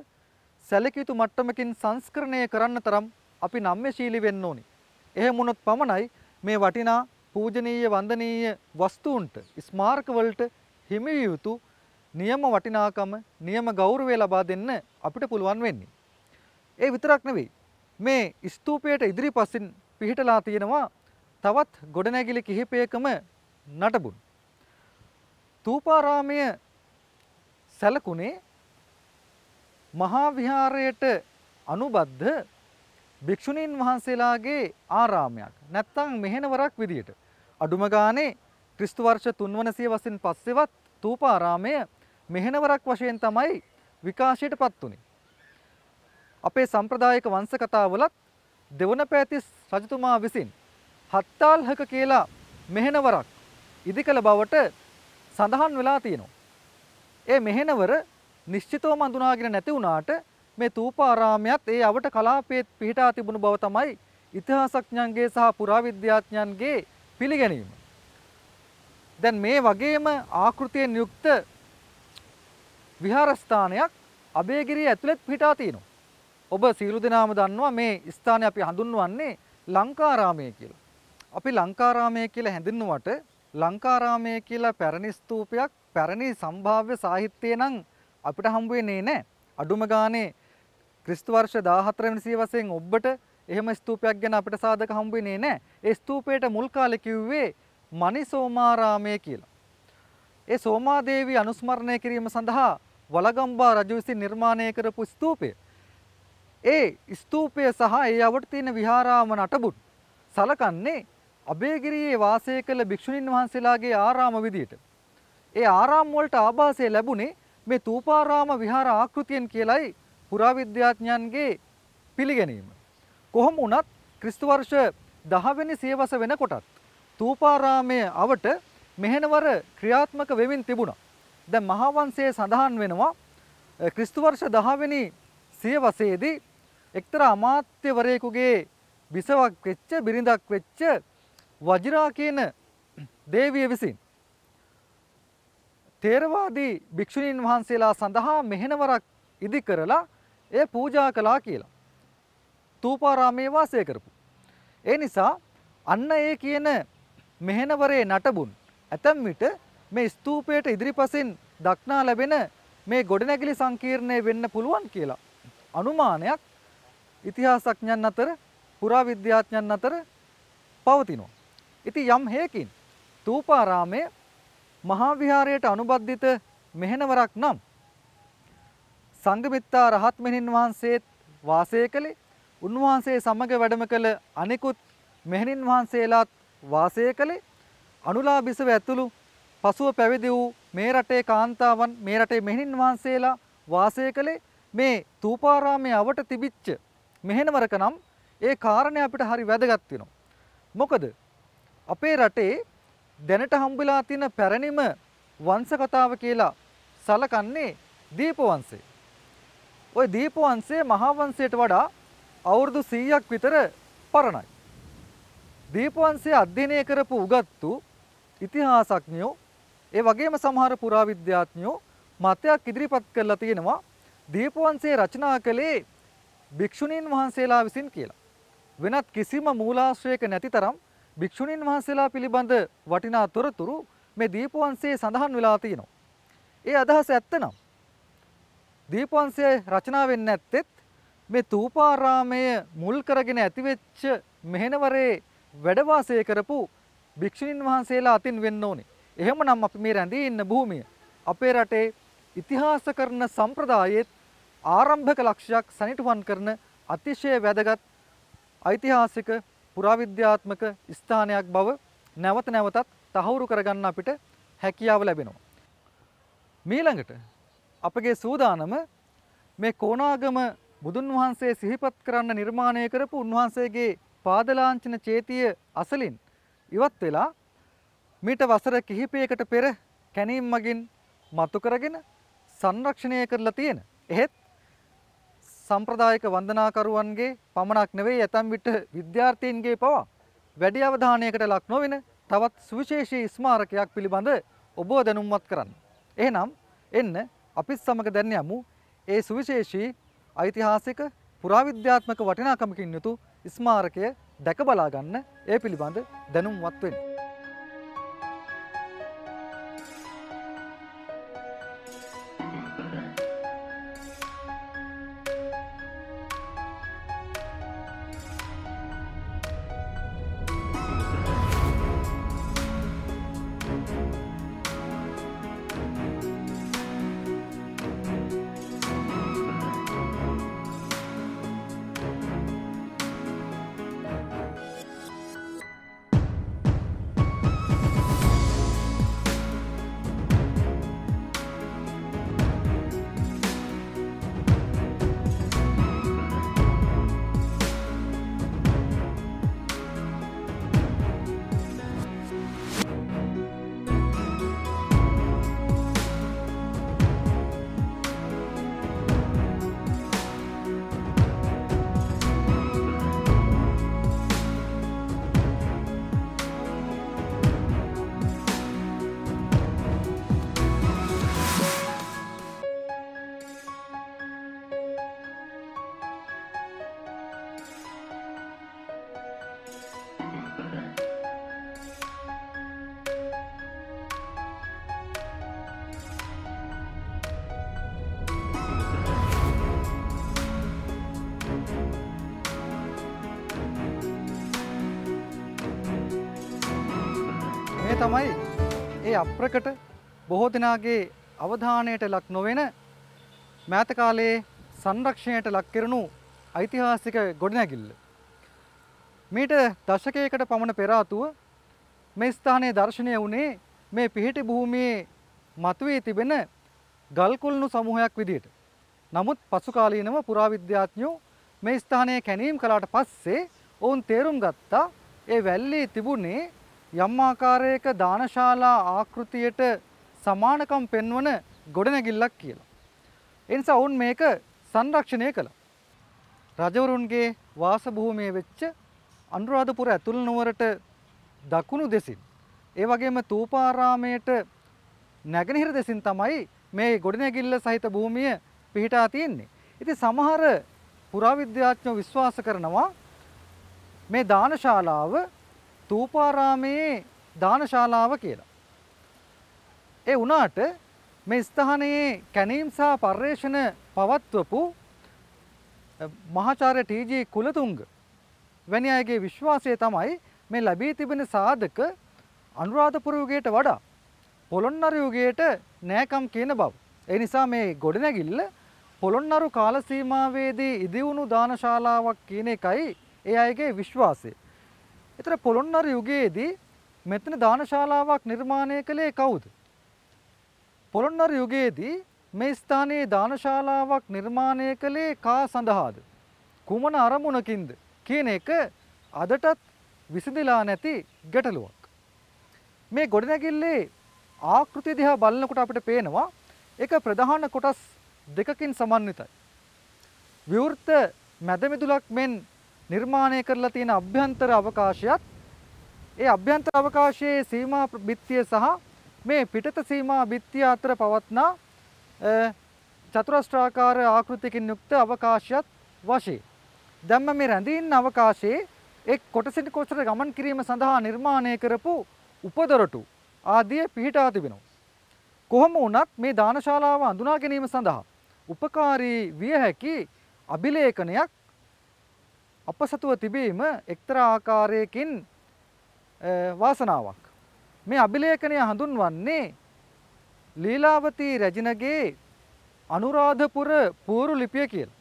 සැලකිය යුතු මට්ටමකින් සංස්කරණය කරන්න තරම් අපි නම්‍යශීලී වෙන්න ඕනේ. එහෙම වුණොත් පමණයි මේ වටිනා පූජනීය වන්දනීය වස්තුන්ට ස්මාරකවලට හිමි යුතු නියම වටිනාකම නියම ගෞරවය ලබා දෙන්න අපිට පුළුවන් වෙන්නේ. ඒ විතරක් නෙවෙයි. මේ ස්තූපයට ඉදිරිපසින් පිහිටලා තියෙනවා තවත් ගොඩනැගිලි කිහිපයකම නටබුන්. තූපාරාමය සැලකුණේ මහා විහාරයට අනුබද්ධ භික්‍ෂුණීන් වහන්සේලාගේ ආරාමයක් නැත්තං මෙහෙනවරක් විදියට. අඩුම ගානේ ක්‍රිස්තු වර්ෂ තුන්වනසිය වසින් පස්සෙවත් තූපාරාමය මෙහෙනවරක් වශයෙන් තමයි විකාශයට පත් වුණේ. අපේ සම්ප්‍රදායක වංසකතාවලත් දෙවන පැතිස් රජතුමා විසින් හත්තාල්හක කියලා මෙහෙනවරක් ඉදි කළ බවට සඳහන් වෙලා තියෙනවා. ඒ මෙහෙනවර නිශ්චිතව මඳුනාගෙන නැති වුණාට මේ තූපාරාමයත් ඒ අවට කලාපයේත් පිහිටා තිබුණු බව තමයි ඉතිහාසඥයන්ගේ සහ පුරාවිද්‍යාඥයන්ගේ පිළිගැනීම. දැන් මේ වගේම ආකෘතියෙන් යුක්ත විහාරස්ථානයක් අබේගිරිය ඇතුළෙත් පිහිටා තියෙනවා. ඔබ සියලු දෙනාම දන්නවා මේ ස්ථානය අපි හඳුන්වන්නේ ලංකාරාමය කියලා. අපි ලංකාරාමය කියලා හැඳින්නුවට ලංකාරාමය කියලා පැරණි ස්තූපයක් පැරණි සම්භාව්‍ය සාහිත්‍යයේ නම් අපිට හම්බ වෙන්නේ නැහැ. අඩුම ගානේ ක්‍රිස්තු වර්ෂ 14 වෙනි සියවසෙන් ඔබට එහෙම ස්තූපයක් ගැන අපිට සාධක හම්බුනේ නැහැ. ඒ ස්තූපයට මුල් කාලේ කිව්වේ මනිසෝමාරාමය කියලා. ඒ සෝමාදේවී අනුස්මරණය කිරීම සඳහා වලගම්බා රජු විසින් නිර්මාණය කරපු ස්තූපය. ඒ ස්තූපය සහ ඒ අවට තියෙන විහාරාම නටබුන් සලකන්නේ අබේගිරියේ වාසය කළ භික්ෂුණීන් වහන්සේලාගේ ආරාම විදියට. ඒ ආරාම් වලට ආභාසය ලැබුණේ මේ තූපාරාම විහාර ආකෘතියෙන් කියලයි පුරාවිද්‍යාඥයන්ගේ පිළිගැනීම. කොහොම වුණත් ක්‍රිස්තු වර්ෂ 10 වෙනි සියවස වෙනකොටත් තූපාරාමයේ අවට මෙහෙණවර ක්‍රියාත්මක වෙමින් තිබුණා. දැන් මහාවංශයේ සඳහන් වෙනවා ක්‍රිස්තු වර්ෂ 10 වෙනි සියවසේදී එක්තරා අමාත්‍යවරයෙකුගේ විසවක් වෙච්ච බිරිඳක් වෙච්ච වජිරා කියන දේවිය විසින් තේරවාදී භික්ෂුණීන් වහන්සේලා සඳහා මෙහෙණවරක් ඉදි කරලා ඒ පූජා කළා කියලා. තූපාරාමේ වාසය කරපු. ඒ නිසා අන්න ඒ කියන මෙහෙනවරේ නටබුන් ඇතැම් විට මේ ස්තූපයට ඉදිරිපසින් දක්නා ලැබෙන මේ ගොඩනැගිලි සංකීර්ණය වෙන්න පුළුවන් කියලා. අනුමානයක් ඉතිහාසඥයන් අතර පුරාවිද්‍යාඥයන් අතර පවතිනවා. ඉතින් යම් හේකින් තූපාරාමය මහා විහාරයට අනුබද්ධිත මෙහෙණවරක් නම් සංඝමිත්තා රහත් මෙහෙණින් වහන්සේත් වාසය කළේ උන්වහන්සේ සමග වැඩම කළ අනෙකුත් මෙහෙණින් වහන්සේලාත් වාසය කළේ අනුලා බිසව ඇතුළු පසුව පැවිදි වූ මේ රටේ කාන්තාවන් මේ රටේ මෙහෙණින් වහන්සේලා වාසය කළේ මේ තූපාරාමයේ අවට තිබිච්ච මෙහෙණවරක නම් ඒ කාරණය අපිට හරි වැදගත් වෙනවා. මොකද අපේ රටේ දැනට හම්බලා තියෙන පැරණිම වංශ කතාව කියලා සලකන්නේ දීපවංශය. ඔය දීපවංශය මහාවංශයට වඩා අවුරුදු 100ක් විතර පරණයි. දීපවංශය අධ්‍යයනය කරපු උගත්තු ඉතිහාසඥයෝ ඒ වගේම සමහර පුරාවිද්‍යාඥයෝ මතයක් ඉදිරිපත් කරලා තියෙනවා දීපවංශය රචනා කළේ භික්ෂුණීන් වහන්සේලා විසින් කියලා. වෙනත් කිසිම මූලාශ්‍රයක නැතිතරම් භික්ෂුණීන් වහන්සේලා පිළිබඳ වටිනා තොරතුරු මේ දීපවංශයේ සඳහන් වෙලා තියෙනවා. ඒ අදහස ඇත්තනම් දීපවංශයේ රචනා වෙන්නේ නැත්තේත් මේ තූපාරාමය මුල් කරගෙන ඇතිවෙච්ච මෙහෙණවරේ වැඩවාසය කරපු භික්ෂුණීන් වහන්සේලා අතින් වෙන්න ඕනේ. එහෙමනම් අපි මේ රැඳී ඉන්න භූමිය අපේ රටේ ඉතිහාස කරන සම්ප්‍රදායේ ආරම්භක ලක්ෂයක් සනිටුහන් කරන අතිශය වැදගත් ඓතිහාසික පුරාවිද්‍යාත්මක ස්ථානයක් බව නැවත නැවතත් තහවුරු කරගන්න අපිට හැකියාව ලැබෙනවා. මීළඟට අපගේ සූදානම මේ කෝනාගම බුදුන් වහන්සේ සිහිපත් කරන්න නිර්මාණය කරපු උන්වහන්සේගේ පාදලාංචන චේතිය අසලින් ඉවත් වෙලා මීට වසර කිහිපයකට පෙර කැනීම් මගින් මතු කරගෙන සංරක්ෂණය කරලා තියෙන. එහෙත් සම්ප්‍රදායික වන්දනාකරුවන්ගේ පමණක් නෙවෙයි ඇතම් විට විද්‍යාර්ථීන්ගේ පවා වැඩි අවධානයකට ලක් නොවන තවත් සුවිශේෂී ස්මාරකයක් පිළිබඳ ඔබව දැනුම්වත් කරන්න. එහෙනම් එන්න අපිත් සමග දැන් යමු ඒ සුවිශේෂී ඓතිහාසික පුරාවිද්‍යාත්මක වටිනාකමකින් යුතු ස්මාරකය දැක බලා ගන්න ඒ පිළිබඳ දැනුම්වත් වෙන්න. ඒ අප්‍රකට බොහෝ දෙනාගේ අවධානයට ලක් නොවන මෑත කාලයේ සංරක්ෂණයට ලක් කරනු ඓතිහාසික ගොඩනැගිල්ල. මීට දශකයකට පමණ පෙර ආතුව මේ ස්ථානයේ දර්ශනය වුණේ මේ පිහිටි භූමියේ මතුවී තිබෙන ගල්කුළුණු සමූහයක් විදිහට. නමුත් පසු කාලීනව පුරාවිද්‍යාඥයෝ මේ ස්ථානය කැණීම් කළාට පස්සේ ඔවුන් තේරුම් ගත්තා ඒ වැල්ලේ තිබුණේ යම් ආකාරයක දානශාලා ආකෘතියට සමානකම් පෙන්වන ගොඩනැගිල්ලක් කියලා. එනිසා ඔවුන් මේක සංරක්ෂණය කළා. රජවරුන්ගේ වාසභූමිය වෙච්ච අනුරාධපුර ඇතුළු නුවරට දකුණු දෙසින් ඒ වගේම තූපාරාමයට නැගෙනහිර දෙසින් තමයි මේ ගොඩනැගිල්ල සහිත භූමිය පිහිටා තියෙන්නේ. ඉතින් සමහර පුරාවිද්‍යාඥයෝ විශ්වාස කරනවා මේ දානශාලාව තූපාරාමේ දානශාලාව කියලා. ඒ වුණාට මේ ස්ථානයේ කැනීම් සහ පර්යේෂණ පවත්වපු මහාචාර්ය ටීජී කුලතුංග වැනි අයගේ විශ්වාසය තමයි මේ ලැබී තිබෙන සාධක අනුරාධපුර යුගයට වඩා පොළොන්නරු යුගයට නෑකම් කියන බව. ඒ නිසා මේ ගොඩනැගිල්ල පොළොන්නරු කාල සීමාවේදී ඉදිවුණු දානශාලාවක් කියන එකයි ඒ අයගේ විශ්වාසය. එතර පොළොන්නර යුගයේදී මෙතන දානශාලාවක් නිර්මාණය කළේ කවුද? පොළොන්නර යුගයේදී මේ ස්ථානයේ දානශාලාවක් නිර්මාණය කළේ කා සඳහාද? කුමන අරමුණකින්ද කියන එක අදටත් විසඳලා නැති ගැටලුවක්. මේ ගොඩනැගිල්ලේ ආකෘතිය දිහා බලනකොට අපිට පේනවා ඒක ප්‍රධාන කොටස් දෙකකින් සමන්විතයි. විවෘත මැදමිදුලක් මෙන් නිර්මාණය කරලා තියෙන අභ්‍යන්තර අවකාශයත් ඒ අභ්‍යන්තර අවකාශයේ සීමා බිත්තිය සහ මේ පිටත සීමා බිත්තිය අතර පවත්නා චතුරස්ත්‍රාකාර ආකෘතියකින් යුක්ත අවකාශයත් වශයෙන් දැන් මේ රැඳින්න අවකාශයේ එක් කොටසින් කොටසට ගමන් කිරීම සඳහා නිර්මාණය කරපු උපදොරටු ආදිය පිහිටා තිබෙනවා. කොහොම වුණත් මේ දානශාලාව අඳුනා ගැනීම සඳහා උපකාරී විය හැකි අභිලේඛනයක් අප සතුව තිබීම එක්තරා ආකාරයකින් වාසනාවක්. මේ අභිලේඛනය හඳුන්වන්නේ ලීලාවතී රජිනගේ අනුරාධපුර පූරු ලිපිය කියලා.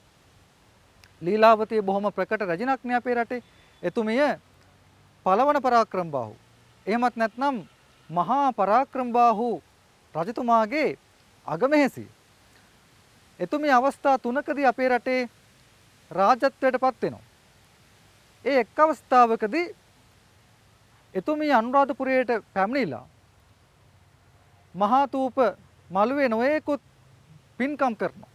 ලීලාවතී බොහොම ප්‍රකට රජිනක් නේ අපේ රටේ. එතුමිය පළවන පරාක්‍රමබාහු. එහෙමත් නැත්නම් මහා පරාක්‍රමබාහු රජතුමාගේ අගමෙහෙසිය. එතුමිය අවස්ථා තුනකදී අපේ රටේ රාජත්වයට පත් වෙනවා. ඒ එක් අවස්ථාවකදී එතුමිය අනුරාධපුරයට පැමිණිලා මහාතූප මළුවේ නොයෙකුත් පින්කම් කරනවා.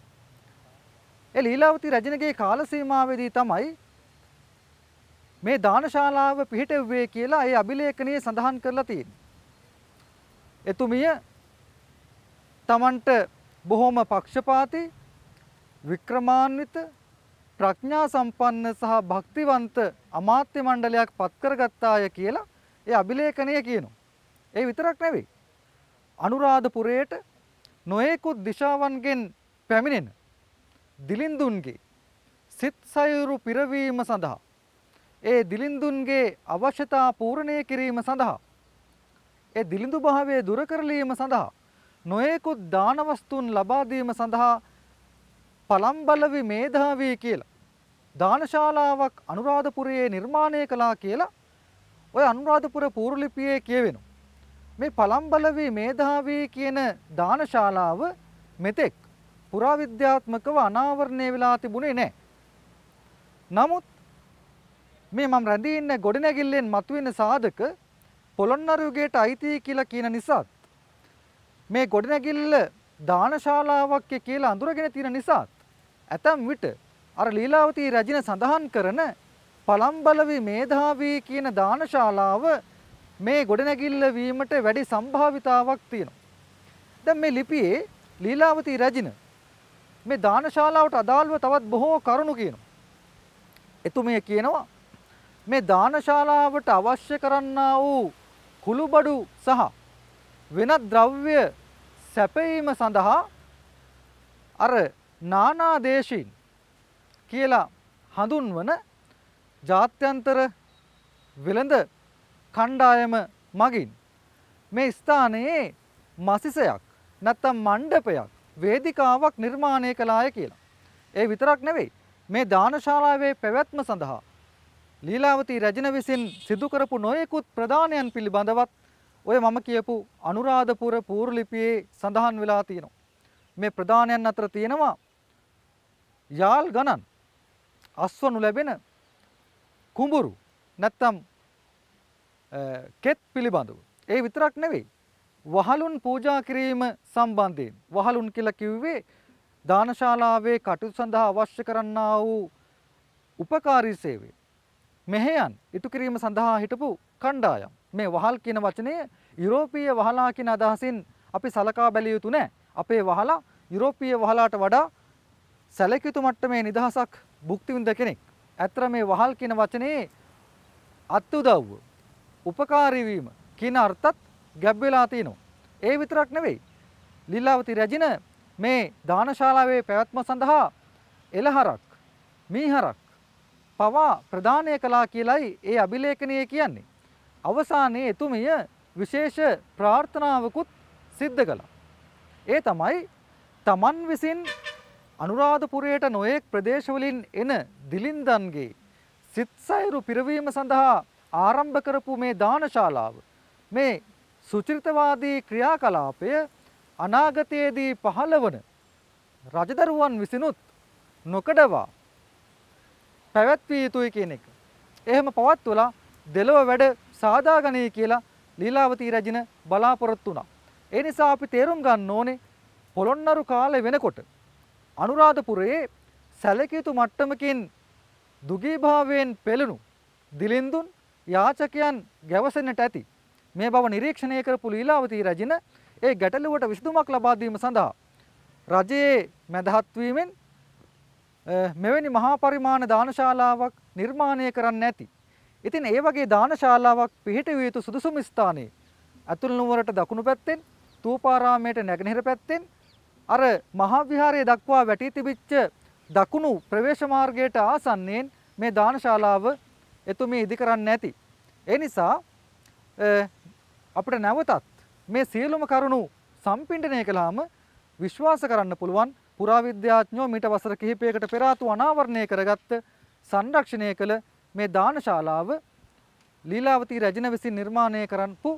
ඒ ලීලාවති රජනගේ කාල සීමාවේදී තමයි මේ දානශාලාව පිහිටවුවේ කියලා ඒ අභිලේඛනයේ සඳහන් කරලා තියෙනවා. එතුමිය තමන්ට බොහොම පක්ෂපාතී වික්‍රමාන්විත ප්‍රඥා සම්පන්න සහ භක්තිවන්ත අමාත්‍ය මණ්ඩලයක් පත් කරගත්තාය කියලා ඒ අභිලේඛනය කියනවා. ඒ විතරක් නෙවෙයි. අනුරාධපුරයට නොයෙකුත් දිශාවන්ගෙන් පැමිණෙන දිලින්දුන්ගේ සිත් සයුරු පිරවීම සඳහා ඒ දිලින්දුන්ගේ අවශ්‍යතා පූර්ණය කිරීම සඳහා ඒ දිලිඳු භාවය දුර කරලීම සඳහා නොයෙකුත් දානවස්තුන් ලබා දීම සඳහා පලම්බලවි මේධාවී කියලා දානශාලාවක් අනුරාධපුරයේ නිර්මාණය කළා කියලා ඔය අනුරාධපුර පූර්ලිපියේ කියවෙනවා. මේ පළම්බලවී මේධාවී කියන දානශාලාව මෙතෙක් පුරාවිද්‍යාත්මකව අනාවරණය වෙලා තිබුණේ නෑ. නමුත් මේ මම රැඳී ඉන්න ගොඩනැගිල්ලෙන් මතුවෙන සාධක පොළොන්නරුවේට අයිති කියලා කියන නිසාත් මේ ගොඩනැගිල්ල දානශාලාවක් කියලා අඳුරගෙන තියෙන නිසාත් ඇතම් විට අර ලීලාවතී රජින සඳහන් කරන පලම්බලවි මේධාවී කියන දානශාලාව මේ ගොඩනැගිල්ල වීමට වැඩි සම්භාවිතාවක් තියෙනවා. දැන් මේ ලිපියේ ලීලාවතී රජින මේ දානශාලාවට අදාළව තවත් බොහෝ කරුණු කියනවා. එතුමිය කියනවා මේ දානශාලාවට අවශ්‍ය කරන්නා වූ කුළුබඩු සහ වෙනත් ද්‍රව්‍ය සැපයීම සඳහා අර නානා දේශීන් කියලා හඳුන්වන ජාත්‍යන්තර වෙළඳ කණ්ඩායම මගින් මේ ස්ථානයේ මසිසයක් නැත්තම් මණ්ඩපයක් වේදිකාවක් නිර්මාණය කළාය කියලා. ඒ විතරක් නෙවෙයි මේ දානශාලාවේ පැවැත්ම සඳහා ලීලාවතී රජන විසින් සිදු කරපු නොයෙකුත් ප්‍රදානයන් පිළිබඳවත් ඔය මම කියපු අනුරාධපුර පූර්ලිපියේ සඳහන් වෙලා තියෙනවා. මේ ප්‍රදානයන් අතර තියෙනවා යාල් ගණන් අස්වනු ලැබෙන කුඹුරු නැත්තම් කෙත් පිළිබඳව. ඒ විතරක් නෙවෙයි. වහලුන් පූජා කිරීම සම්බන්ධයෙන්. වහලුන් කියලා කිව්වේ දානශාලාවේ කටයුතු සඳහා අවශ්‍ය කරන්නා වූ උපකාරී සේවය. මෙහෙයන් ඉටු කිරීම සඳහා හිටපු කණ්ඩායම්. මේ වහල් කියන වචනය යුරෝපීය වහලා කියන අදහසින් අපි සලකා බැලිය යුතු නෑ. අපේ වහලා යුරෝපීය වහලාට වඩා සැලකියුතු මට්ටමේ නිදහසක් භුක්ති විඳ කෙනෙක්. ඇත්තට මේ වහල් කියන වචනේ අත්උදව්ව, උපකාරී වීම කියන අර්ථත් ගැබ් වෙලා තිනවා. ඒ විතරක් නෙවෙයි. ලීලාවති රජින මේ දානශාලාවේ පැවැත්ම සඳහා එළහරක්, මීහරක් පවා ප්‍රදානය කළා කියලයි ඒ අභිලේඛනයේ කියන්නේ. අවසානයේ එතුමිය විශේෂ ප්‍රාර්ථනාවකුත් සිද්ධ කළා. ඒ තමයි තමන් විසින් අනුරාධපුරයට නොයෙක් ප්‍රදේශවලින් එන දිලින්දන්ගේ සිත් සයුරු පිරවීම සඳහා ආරම්භ කරපු මේ දානශාලාව මේ සුචරිතවාදී ක්‍රියාකලාපය අනාගතයේදී පහළවන රජදරුවන් විසිනුත් නොකඩවා පැවැත්විය යුතුයි කියන එක. එහෙම පවත්වලා දෙලොව වැඩ සාදාගනී කියලා ලීලාවතී රජින බලාපොරොත්තු වුණා. ඒ නිසා අපි තේරුම් ගන්න ඕනේ පොළොන්නරු කාලේ වෙනකොට අනුරාධපුරයේ සැලකියුතු මට්ටමකින් දුගීභාවයෙන් පෙළෙනු දිලින්දුන් යාචකයන් ගැවසෙන්නට ඇති. මේ බව නිරීක්ෂණය කරපු ලීලාවතී රජින ඒ ගැටලුවට විසඳුමක් ලබා දීම සඳහා රජයේ මැදහත් වීමෙන් මෙවැනි මහා පරිමාණ දානශාලාවක් නිර්මාණය කරන්න ඇති. ඉතින් ඒ වගේ දානශාලාවක් පිහිටවිය යුතු සුදුසුම ස්ථානයේ අතුල් නුවරට දකුණු පැත්තෙන් තූපාරාමයට නැගෙනහිර පැත්තෙන් අර මහා විහාරයේ දක්වා වැටී තිබිච්ච දකුණු ප්‍රවේශ මාර්ගයට ආසන්නයෙන් මේ දානශාලාව එතුමී ඉදි කරන්න ඇති. ඒ නිසා අපිට නැවතත් මේ සියලුම කරුණු සම්පින්ඩනය කළාම විශ්වාස කරන්න පුළුවන් පුරාවිද්‍යාඥයෝ මීට වසර කිහිපයකට පෙර ආතු අනාවරණය කරගත්ත සංරක්ෂණය කළ මේ දානශාලාව ලීලාවතී රජින විසින් නිර්මාණය කරන්පු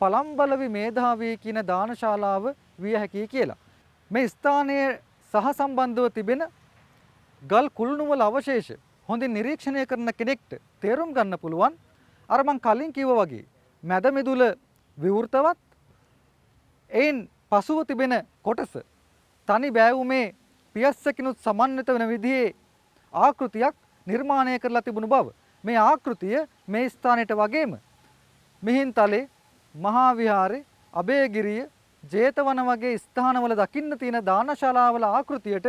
පළම්බලවි මේධාවී කියන දානශාලාව විය හැකියි කියලා. මේ ස්ථානයේ සහ සම්බන්ධව තිබෙන ගල් කුළුණුවල අවශේෂ හොඳින් නිරීක්ෂණය කරන කෙනෙක්ට තේරුම් ගන්න පුළුවන් අර මං කලින් කිව්වා වගේ මැද මිදුල විවෘතවත් එයින් පසුව තිබෙන කොටස තනි බෑවුමේ පියස්සකිනුත් සමන්විත වෙන විදිහේ ආකෘතියක් නිර්මාණය කරලා තිබුණු බව මේ ආකෘතිය මේ ස්ථානයට වගේම මිහින්තලේ මහා විහාරේ අබේගිරිය ජේතවන වගේ ස්ථානවල දකින්න තියෙන දානශාලාවල ආකෘතියට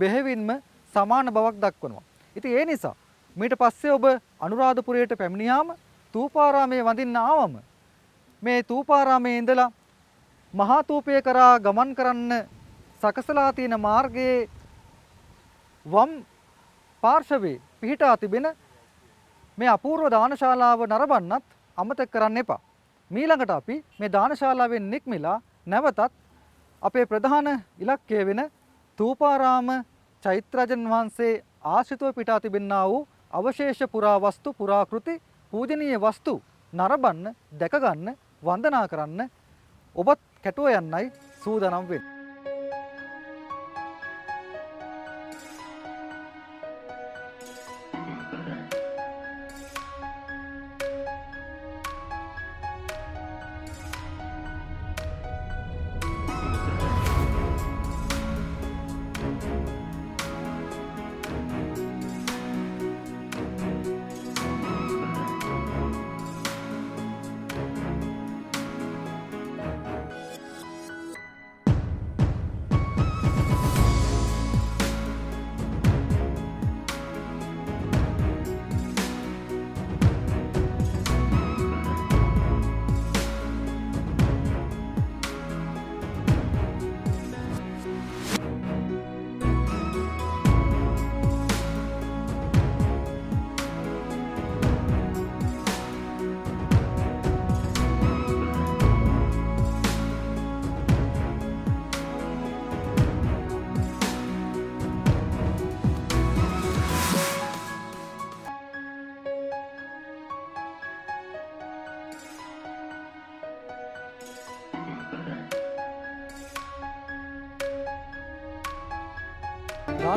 බෙහෙවින්ම සමාන බවක් දක්වනවා. ඉතින් ඒ නිසා මීට පස්සේ ඔබ අනුරාධපුරයට පැමිණියාම තූපාරාමයේ වඳින්න ආවම මේ තූපාරාමයේ ඉඳලා මහා තූපය කරා ගමන් කරන්න සකසලා තියෙන මාර්ගයේ වම් පාර්ශවයේ පිහිටා තිබෙන මේ අපූර්ව දානශාලාව නරඹන්නත් අමතක කරන්න එපා. මීළඟට අපි මේ දානශාලාවෙන් නික්මිලා නැවතත් අපේ ප්‍රධාන ඉලක්කය වෙන තූපාරාම චෛත්‍රජන් වහන්සේ ආශ්‍රිතව පිටා තිබෙන්නා වූ අවශේෂ පුරාවස්තු පුරාකෘති පූජනීය වස්තු නරඹන්න දැකගන්න වන්දනා කරන්න ඔබත් කැටුව යන්නයි සූදානම් වෙන්නේ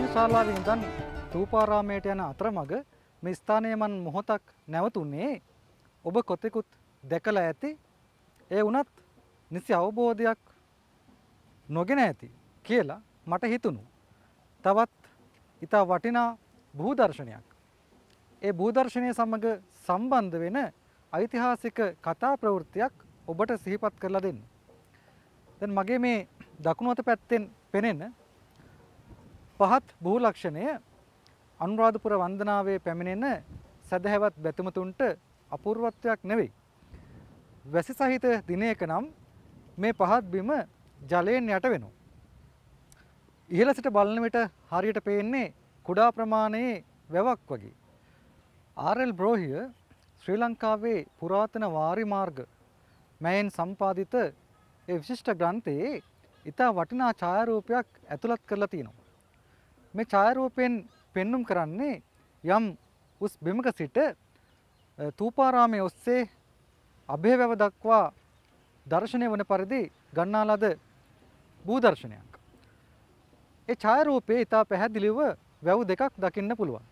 ධර්මශාලාවේ ඉඳන් ථූපාරාමයට යන අතරමඟ මේ ස්ථානයේ මන් මොහොතක් නැවතුනේ ඔබ කොතෙකුත් දැකලා ඇති ඒ වුණත් නිසි අවබෝධයක් නොගෙන ඇති කියලා මට හිතුණු. තවත් ඉතා වටිනා භූදර්ශනයක්. ඒ භූදර්ශනය සමඟ සම්බන්ධ වෙන ඓතිහාසික කතා ප්‍රවෘත්තියක් ඔබට සිහිපත් කරලා දෙන්න. දැන් මගේ මේ දකුණු අත පැත්තෙන් පෙනෙන පහත් බහුලක්ෂණය අනුරාධපුර වන්දනාවේ පැමිණෙන සැදැහැවත් බැතිමතුන්ට අපූර්වත්වයක් නෙවෙයි. වැසි සහිත දිනයක නම් මේ පහත් බිම ජලයෙන් යට වෙනවා. ඉහළ සිට බලන විට හරියට පේන්නේ කුඩා ප්‍රමාණයේ වැවක් වගේ. ආර්.එල්. බ්‍රෝහිය ශ්‍රී ලංකාවේ පුරාතන වාරි මාර්ග මයෙන් සම්පාදිත ඒ විශිෂ්ට ග්‍රන්ථයේ ඉතා වටිනා ඡායාරූපයක් ඇතුළත් කරලා තියෙනවා. මේ ඡායාරූපයෙන් පෙන්눔 කරන්නේ යම් උස් බිමක සිට තූපාරාමයේ ඔස්සේ અભේවැව දක්වා දර්ශනය වන පරිදි ගන්නා ලද භූදර්ශනයක්. ඒ ඡායාරූපයේ ඉතා පැහැදිලිව වැව් දෙකක් දකින්න පුළුවන්.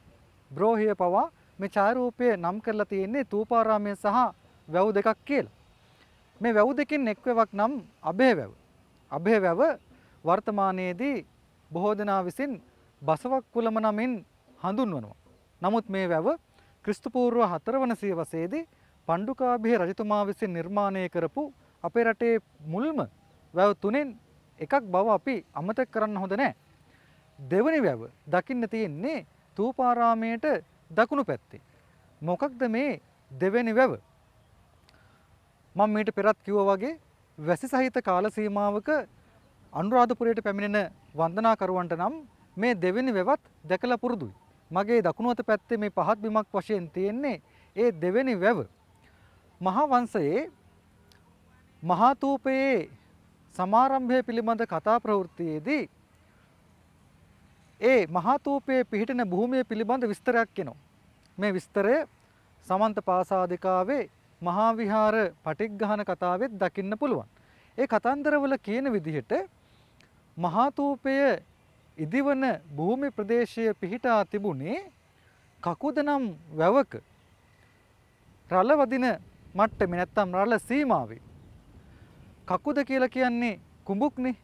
බ්‍රෝහිය පවා මේ ඡායාරූපය නම් කරලා තියෙන්නේ තූපාරාමය සහ වැව් දෙකක් කියලා. මේ වැව් දෙකෙන් එක්වවක් නම් અભේවැව. અભේවැව වර්තමානයේදී බොහෝ දෙනා විසින් බසවක් කුලම නමින් හඳුන්වනවා. නමුත් මේ වැව ක්‍රිස්තුපූර්ව හතරවන සියවසේදී පණ්ඩුකාභිය රජතුමා විසින් නිර්මාණය කරපු අපේ රටේ මුල්ම වැව තුනෙන් එකක් බව අපි අමතක කරන්න හොඳ නෑ. දෙවනි වැව දකින්න තියෙන්නේ තූපාරාමයට දකුණු පැත්තේ. මොකක්ද මේ දෙවැනි වැව. මං මීට පෙරත් කිව්ව වගේ වැසි සහිත කාල සීමාවක අනුරාධපුරයට පැමිණෙන වන්දනාකරුවන්ට නම් මේ දෙවෙනි වැවත් දැකලා පුරුදුයි. මගේ දකුණු අත පැත්තේ මේ පහත් බිමක් වශයෙන් තියෙන්නේ ඒ දෙවෙනි වැව. මහා වංශයේ මහාතූපයේ සමාරම්භය පිළිබඳ කතා ප්‍රවෘත්තියේදී ඒ මහාතූපයේ පිහිටන භූමිය පිළිබඳ විස්තරයක් එනවා. මේ විස්තරය සමන්ත පාසාදිකාවේ මහා විහාර පටිග්ගහන කතාවෙත් දකින්න පුළුවන්. ඒ කතන්දරවල කියන විදිහට මහාතූපය ඉදිවන භූමි ප්‍රදේශය පිහිටා තිබුණේ කකුද නම් වැවක රලවදින මට්ටමේ නැත්තම් රල සීමාවේ කකුද කියලා කියන්නේ කුඹුක්නේ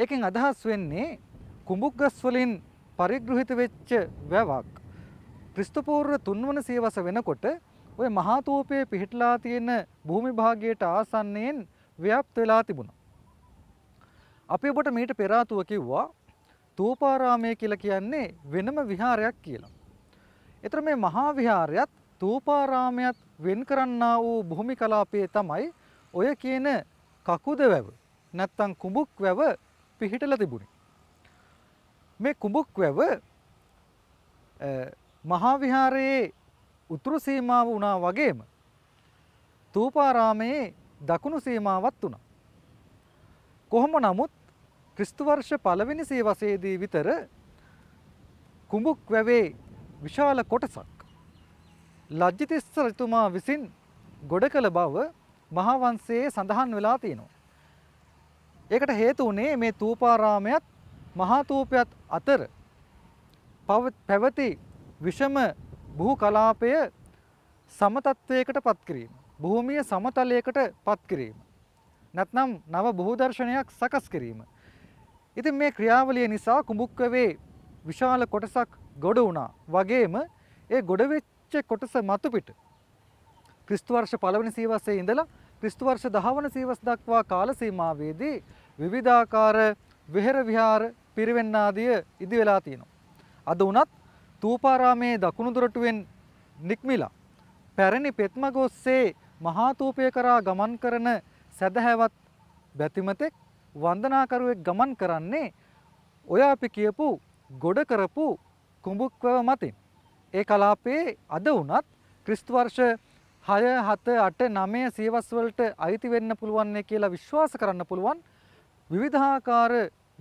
ඒකෙන් අදහස් වෙන්නේ කුඹුක් ගස් වලින් පරිගෘහිත වෙච්ච වැවක් ක්‍රිස්තුපූර්ව තුන්වන සියවස වෙනකොට ඔය මහා තෝපයේ පිහිටලා තියෙන භූමි භාගයට ආසන්නයෙන් ව්‍යාප්ත වෙලා තිබුණා. අපි ඔබට මීට පෙර ආතුව කිව්වා තූපාරාමය කියලා කියන්නේ වෙනම විහාරයක් කියලා. එතර මේ මහා විහාරයත් තූපාරාමයත් වෙන් කරන්නා වූ භූමි කලාපයේ තමයි ඔය කියන කකුද වැව නැත්තම් කුඹුක් වැව පිහිටලා තිබුණේ. මේ කුඹුක් වැව මහා විහාරයේ උතුරු සීමාව වුණා වගේම තූපාරාමයේ දකුණු සීමාවත් වුණා. කොහොම නමුත් ක්‍රිස්තු වර්ෂ පළවෙනි සේවසේදී විතර කුඹුක් වැවේ විශාල කොටසක් ලජ්ජිතිස්ස රජතුමා විසින් ගොඩ කළ බව මහාවංශයේ සඳහන් වෙලා තියෙනවා. ඒකට හේතු වුණේ මේ තූපාරාමයත් මහා තූපයත් අතර පැවති විෂම බොහෝ කලාපය සමතත්වයකට පත් කිරීම. භූමිය සමතලයකට පත් කිරීම. නැත්නම් නව බොහෝ දර්ශනයක් සකස් කිරීම. ඉතින් මේ ක්‍රියාවලිය නිසා කුඹුක්කවේ විශාල කොටසක් ගොඩ වුණා. වගේම ඒ ගොඩ වෙච්ච කොටස මතු පිට ක්‍රිස්තු වර්ෂ පළවෙනි සීවසේ ඉඳලා ක්‍රිස්තු වර්ෂ 10 වන සීවස් දක්වා කාල සීමාවේදී විවිධාකාර විහෙර විහාර පිරිවෙන් ආදිය ඉදි වෙලා තියෙනවා. අද උනත් තූපාරාමේ දකුණු දොරටුවෙන් නික්මිලා පැරණි පෙත්මග ඔස්සේ මහා තූපය කරා ගමන් කරන සදහැවත් බැතිමතෙක් වන්දනාකරුවෙක් ගමන් කරන්නේ ඔය අපි කියපු ගොඩ කරපු කුඹුක්වව මතින්. ඒ කලාපයේ අද වුණත් ක්‍රිස්තුවර්ෂ හය හත අට නමය සියවස්වලට අයිති වෙන්න පුළුවන්නේ කියලා විශ්වාස කරන්න පුළුවන් විවිධාකාර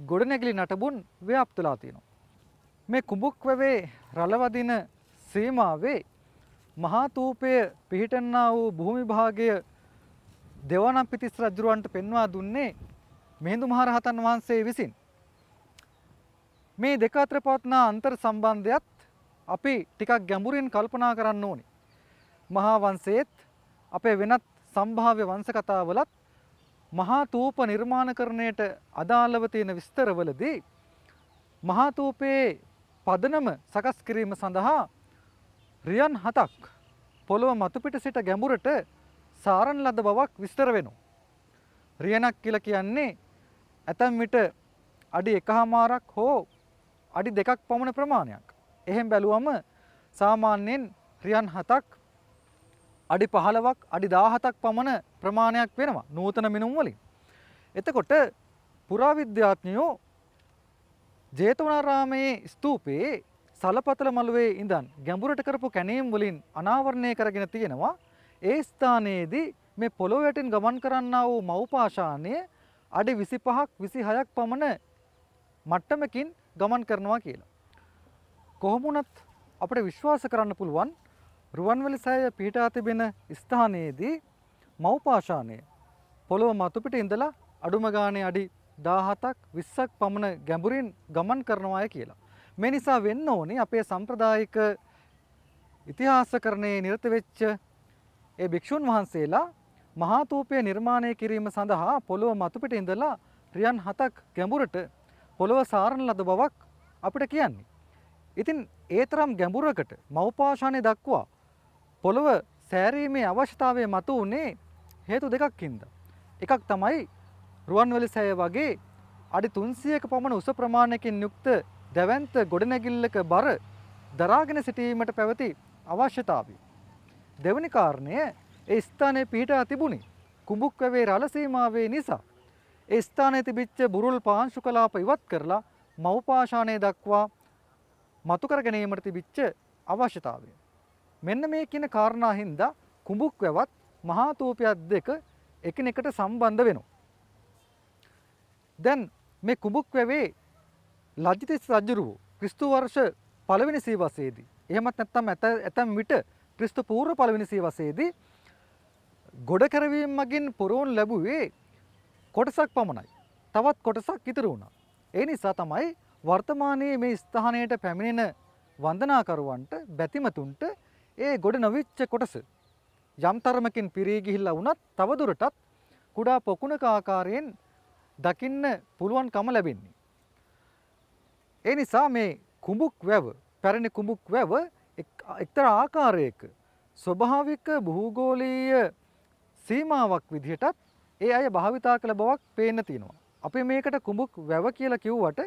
ගොඩනැගිලි නටබුන් ව්‍යාප්තලා තියෙනවා. මේ කුඹුක්වවේ රලවදින සීමාවේ මහාතූපය පිහිටන්නා වූ භූමිභාගය දෙවනම් පිතිස් රජරුවන්ට පෙන්වා දුන්නේ මිහිඳු මහරහතන් වහන්සේ විසින් මේ දෙක අතර පවත්නා අන්තර් සම්බන්ධයත් අපි ටිකක් ගැඹුරින් කල්පනා කරන්න ඕනි. මහා වංශයේත් අපේ වෙනත් සම්භාව්‍ය වංශ කතාවලත් මහා තූප නිර්මාණකරණයට අදාළව තියෙන විස්තරවලදී මහා තූපයේ පදනම සකස් කිරීම සඳහා රියන් හතක් පොළොව මතුපිට සිට ගැඹුරට සාරණ ලද බවක් විස්තර වෙනවා. රියනක් කියලා කියන්නේ ඇතැම් විට අඩි එකහමාරක් හෝ අඩි දෙකක් පමණ ප්‍රමාණයක්. එහෙම බැලුවම සාමාන්‍යයෙන් රියන් හතක් අඩි පහළවක් අඩි දාහතක් පමණ ප්‍රමාණයක් වෙනවා නූතන මිනුම් වලින්. එතකොට පුරාවිද්‍යාඥයෝ ජේතවනාරාමයේ ස්තූපයේ සලපතල මළුවේ ඉඳන් ගැඹුරට කරපු කැණීම් වලින් අනාවරණය කරගෙන තියෙනවා. ඒ ස්ථානයේදී මේ පොළොව යටින් ගමන් කරන්නා වූ මව්පාෂාණයේ අඩි 25ක් 26ක් පමණ මට්ටමකින් ගමන් කරනවා කියලා. කොහොම වුණත් අපිට විශ්වාස කරන්න පුළුවන් රුවන්වැලි සෑය පිහිටා තිබෙන ස්ථානයේදී මව්පාෂාණය පොළොව මතුපිට ඉඳලා අඩුම ගානේ අඩි 17ක් 20ක් පමණ ගැඹුරින් ගමන් කරනවා කියලා. මේ නිසා වෙන්න ඕනේ අපේ සම්ප්‍රදායික ඉතිහාසකරණයේ නිරත වෙච්ච ඒ භික්ෂුන් වහන්සේලා මහාතූපය නිර්මාණය කිරීම සඳහා පොළොව මතුපිට ඉඳලා රියන් හතක් ගැඹුරට පොළොව සාරණ ලද බවක් අපිට කියන්නේ. ඉතින් ඒතරම් ගැඹුරකට මවපාෂානය දක්වා පොළොව සෑරීමේ අවශ්‍යතාවය මතු වුණේ හේතු දෙකක්කින්ද. එකක් තමයි රුවන්වැලි සෑය වගේ අඩි තුන්සියක පමණ උස ප්‍රමාණයකින් යුක්ත දැවන්ත ගොඩනැගිල්ලක බර දරාගෙන සිටීමට පැවති අවශ්‍යතාවය. දෙවනි කාරණය ඒ ස්ථානයේ පිහිටා තිබුණි. කුඹුක්කවේ රළ සීමාවේ නිසා ඒ ස්ථානයේ තිබිච්ච බුරුල් පාංශු කලාප ඉවත් කරලා මව්පාෂාණය දක්වා මතු කර ගැනීමට තිබිච්ච අවශ්‍යතාවය. මෙන්න මේ කියන කාරණා හින්දා කුඹුක්වැවත් මහා තෝපියත් දෙක එකිනෙකට සම්බන්ධ වෙනවා. දැන් මේ කුඹුක්වැවේ ලජ්ජිතිස්ස රජුරුව ක්‍රිස්තු වර්ෂ පළවෙනි සීවසේදී එහෙමත් නැත්නම් ඇතැම් විට ක්‍රිස්තු පූර්ව පළවෙනි සීවසේදී ගොඩ කරවීම මගින් පුරෝන් ලැබුවේ කොටසක් පමණයි. තවත් කොටසක් ඉතුරු වුණා. ඒ නිසා තමයි වර්තමානයේ මේ ස්ථානයට පැමිණෙන වන්දනාකරුවන්ට බැතිමතුන්ට ඒ ගොඩ නොවිච්ච කොටස යම් තරමකින් පිරී ගිහිල්ලා වුණත් තවදුරටත් කුඩා පොකුණක ආකාරයෙන් දකින්න පුළුවන්කම ලැබෙන්නේ. ඒ නිසා මේ කුඹුක් වැව, පැරණි කුඹුක් වැව එක්තරා ආකාරයක ස්වභාවික භූගෝලීය සීමාවක් විදිහටත් ඒ අය භාවිතා කළ බවක් පේන්න තියෙනවා. අපි මේකට කුඹුක් වැව කියලා කිව්වට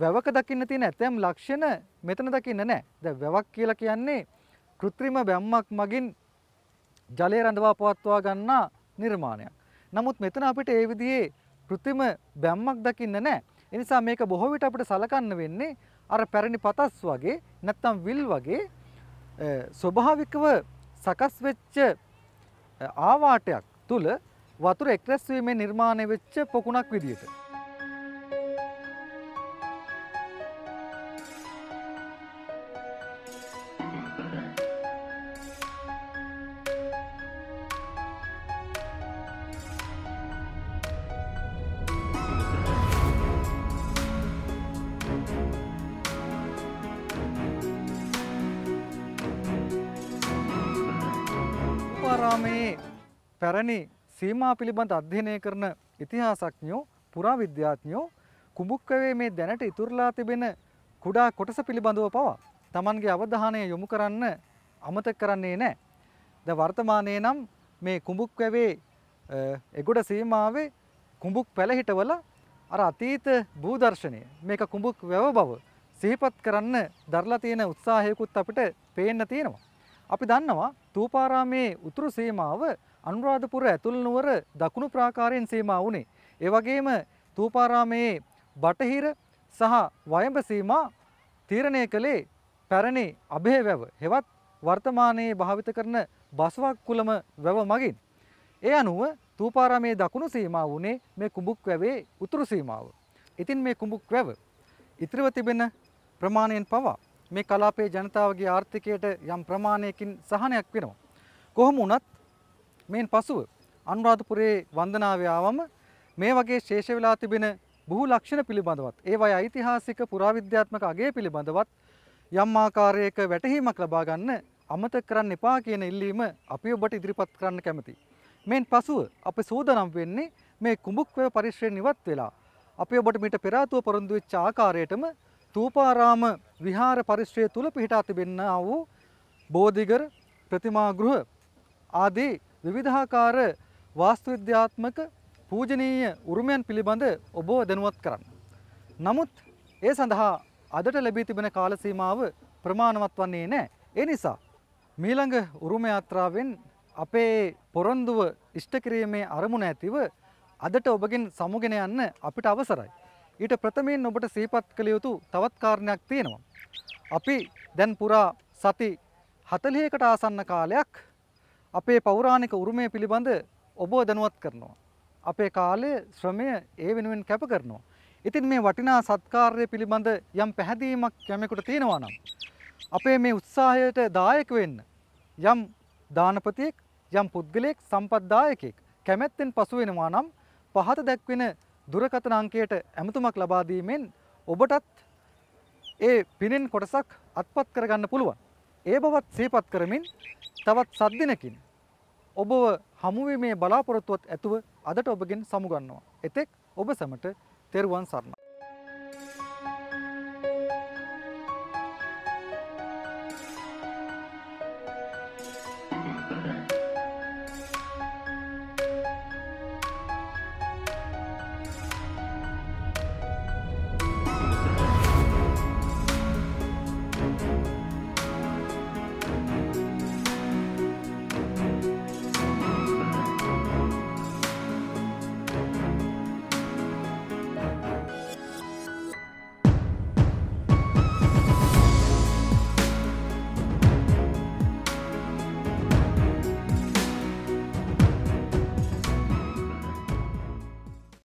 වැවක දකින්න තියෙන ඇතැම් ලක්ෂණ මෙතන දකින්න නෑ. දැන් වැවක් කියලා කියන්නේ કૃත්‍රිම බැම්මක් මගින් ජලය රඳවා පවත්වා ගන්නා නිර්මාණයක්. නමුත් මෙතන අපිට ඒ විදිහේ કૃත්‍රිම බැම්මක් දකින්න නෑ. ඒ නිසා මේක බොහෝ විට අපිට සලකන්න වෙන්නේ අර පැරණි පතස් වගේ නැත්නම් විල් වගේ ස්වභාවිකව සකස් වෙච්ච ආවාටයක් තුළ වතුර එක්රැස්වීමේ නිර්මාණය වෙච්ච පොකුණක් විදිහට. පැරණි සීමා පිළිබඳ අධ්‍යයනය කරන ඉතිහාසඥයෝ පුරාවිද්‍යාඥයෝ කුඹුක්කවේ මේ දැනට ඉතුරුලා තිබෙන කුඩා කොටස පිළිබඳව පවා Tamanගේ අවධානය යොමු කරන්න අමතක කරන්නේ නැහැ. ද වර්තමානයේ නම් මේ කුඹුක්කවේ එගොඩ සීමාවේ කුඹුක් පැලහිටවල අර අතීත භූදර්ශනය මේක කුඹුක් වැව බව සිහිපත් කරන්න දරලා තියෙන උත්සාහයකුත් අපිට පේන්න තියෙනවා. අපි දන්නවා තූපාරාමේ උතුරු සීමාව අනුරාධපුර ඇතුල් නුවර දකුණු ප්‍රාකාරයෙන් සීමා වුණේ. ඒ වගේම තූපාරාමයේ බටහිර සහ වයඹ සීමා තීරණය කළේ පැරණි අභය වැව හෙවත් වර්තමානයේ භාවිත කරන බස්වක් කුලම වැව මගින්. ඒ අනුව තූපාරාමේ දකුණු සීමා වුණේ මේ කුඹුක් වැවේ උතුරු සීමාව. ඉතින් මේ කුඹුක් වැව ඉතිරිව තිබෙන ප්‍රමාණයෙන් පවා මේ කලාපයේ ජනතාවගේ ආර්ථිකයට යම් ප්‍රමාණයකින් සහනයක් වෙනවා. කොහොම වුණත් මෙන් පසුව අනුරාධපුරයේ වන්දනාවේ ආවම මේ වගේ ශේෂ වෙලා තිබෙන බොහෝ ලක්ෂණ පිළිබඳවත් ඒවයි ඓතිහාසික පුරාවිද්‍යාත්මක අගය පිළිබඳවත් යම් ආකාරයක වැටහීමක් ලබා ගන්න අමතක කරන්න එපා කියන ඉල්ලීම අපි ඔබට ඉදිරිපත් කරන්න කැමතියි. මෙන් පසුව අපි සූදානම් වෙන්නේ මේ කුඹුක්වැව පරිශ්‍රයෙන් ඉවත් වෙලා අපි ඔබට මීට පෙර ආතුව පොරොන්දු වෙච්ච ආකාරයටම තූපාරාම විහාර පරිශ්‍රය තුල පිහිටා තිබෙනා වූ බෝධිගර ප්‍රතිමා ගෘහ ආදී විවිධාකාර වාස්තුවිද්‍යාත්මක පූජනීය උරුමයන් පිළිබඳ ඔබව දැනුවත් කරන්න. නමුත් ඒ සඳහා අදට ලැබී තිබෙන කාල සීමාව ප්‍රමාණවත් වන්නේ නැහැ. ඒ නිසා මීළඟ උරුම යාත්‍රාවෙන් අපේ පොරොන්දුව ඉෂ්ට කිරීමේ අරමුණ ඇතිව අදට ඔබගෙන් සමුගෙන යන්න අපිට අවසරයි. ඊට ප්‍රථමයෙන් ඔබට සීපත් කළ යුතු තවත් කාරණයක් තියෙනවා. අපි දැන් පුරා සති 40කට ආසන්න කාලයක් අපේ පෞරාණික උරුමය පිළිබඳ ඔබව දැනුවත් කරනවා. අපේ කාලේ ශ්‍රමය ඒ වෙනුවෙන් කැප කරනවා. ඉතින් මේ වටිනා සත්කාර්ය පිළිබඳ යම් පැහැදීමක් යමෙකුට තියෙනවා නම් අපේ මේ උත්සාහයට දායක වෙන්න යම් දානපතියෙක් යම් පුද්ගලයෙක් සම්පත් දායකයෙක් කැමැත්තෙන් පසු වෙනවා නම් පහත දැක්වෙන දුරකථන අංකයට ඇමතුමක් ලබා දීමෙන් ඔබටත් ඒ පිනෙන් කොටසක් අත්පත් කරගන්න පුළුවන්. ඒ බවත් සීපත් කරමින් තවත් සද්දිනකින් ඔබව හමුුවේ මේ බලාපොරොත්තුවත් ඇතුව අදට ඔබගෙන් සමුගන්නවා. එතෙක් ඔබ සැමට තෙරුවන් සරණ.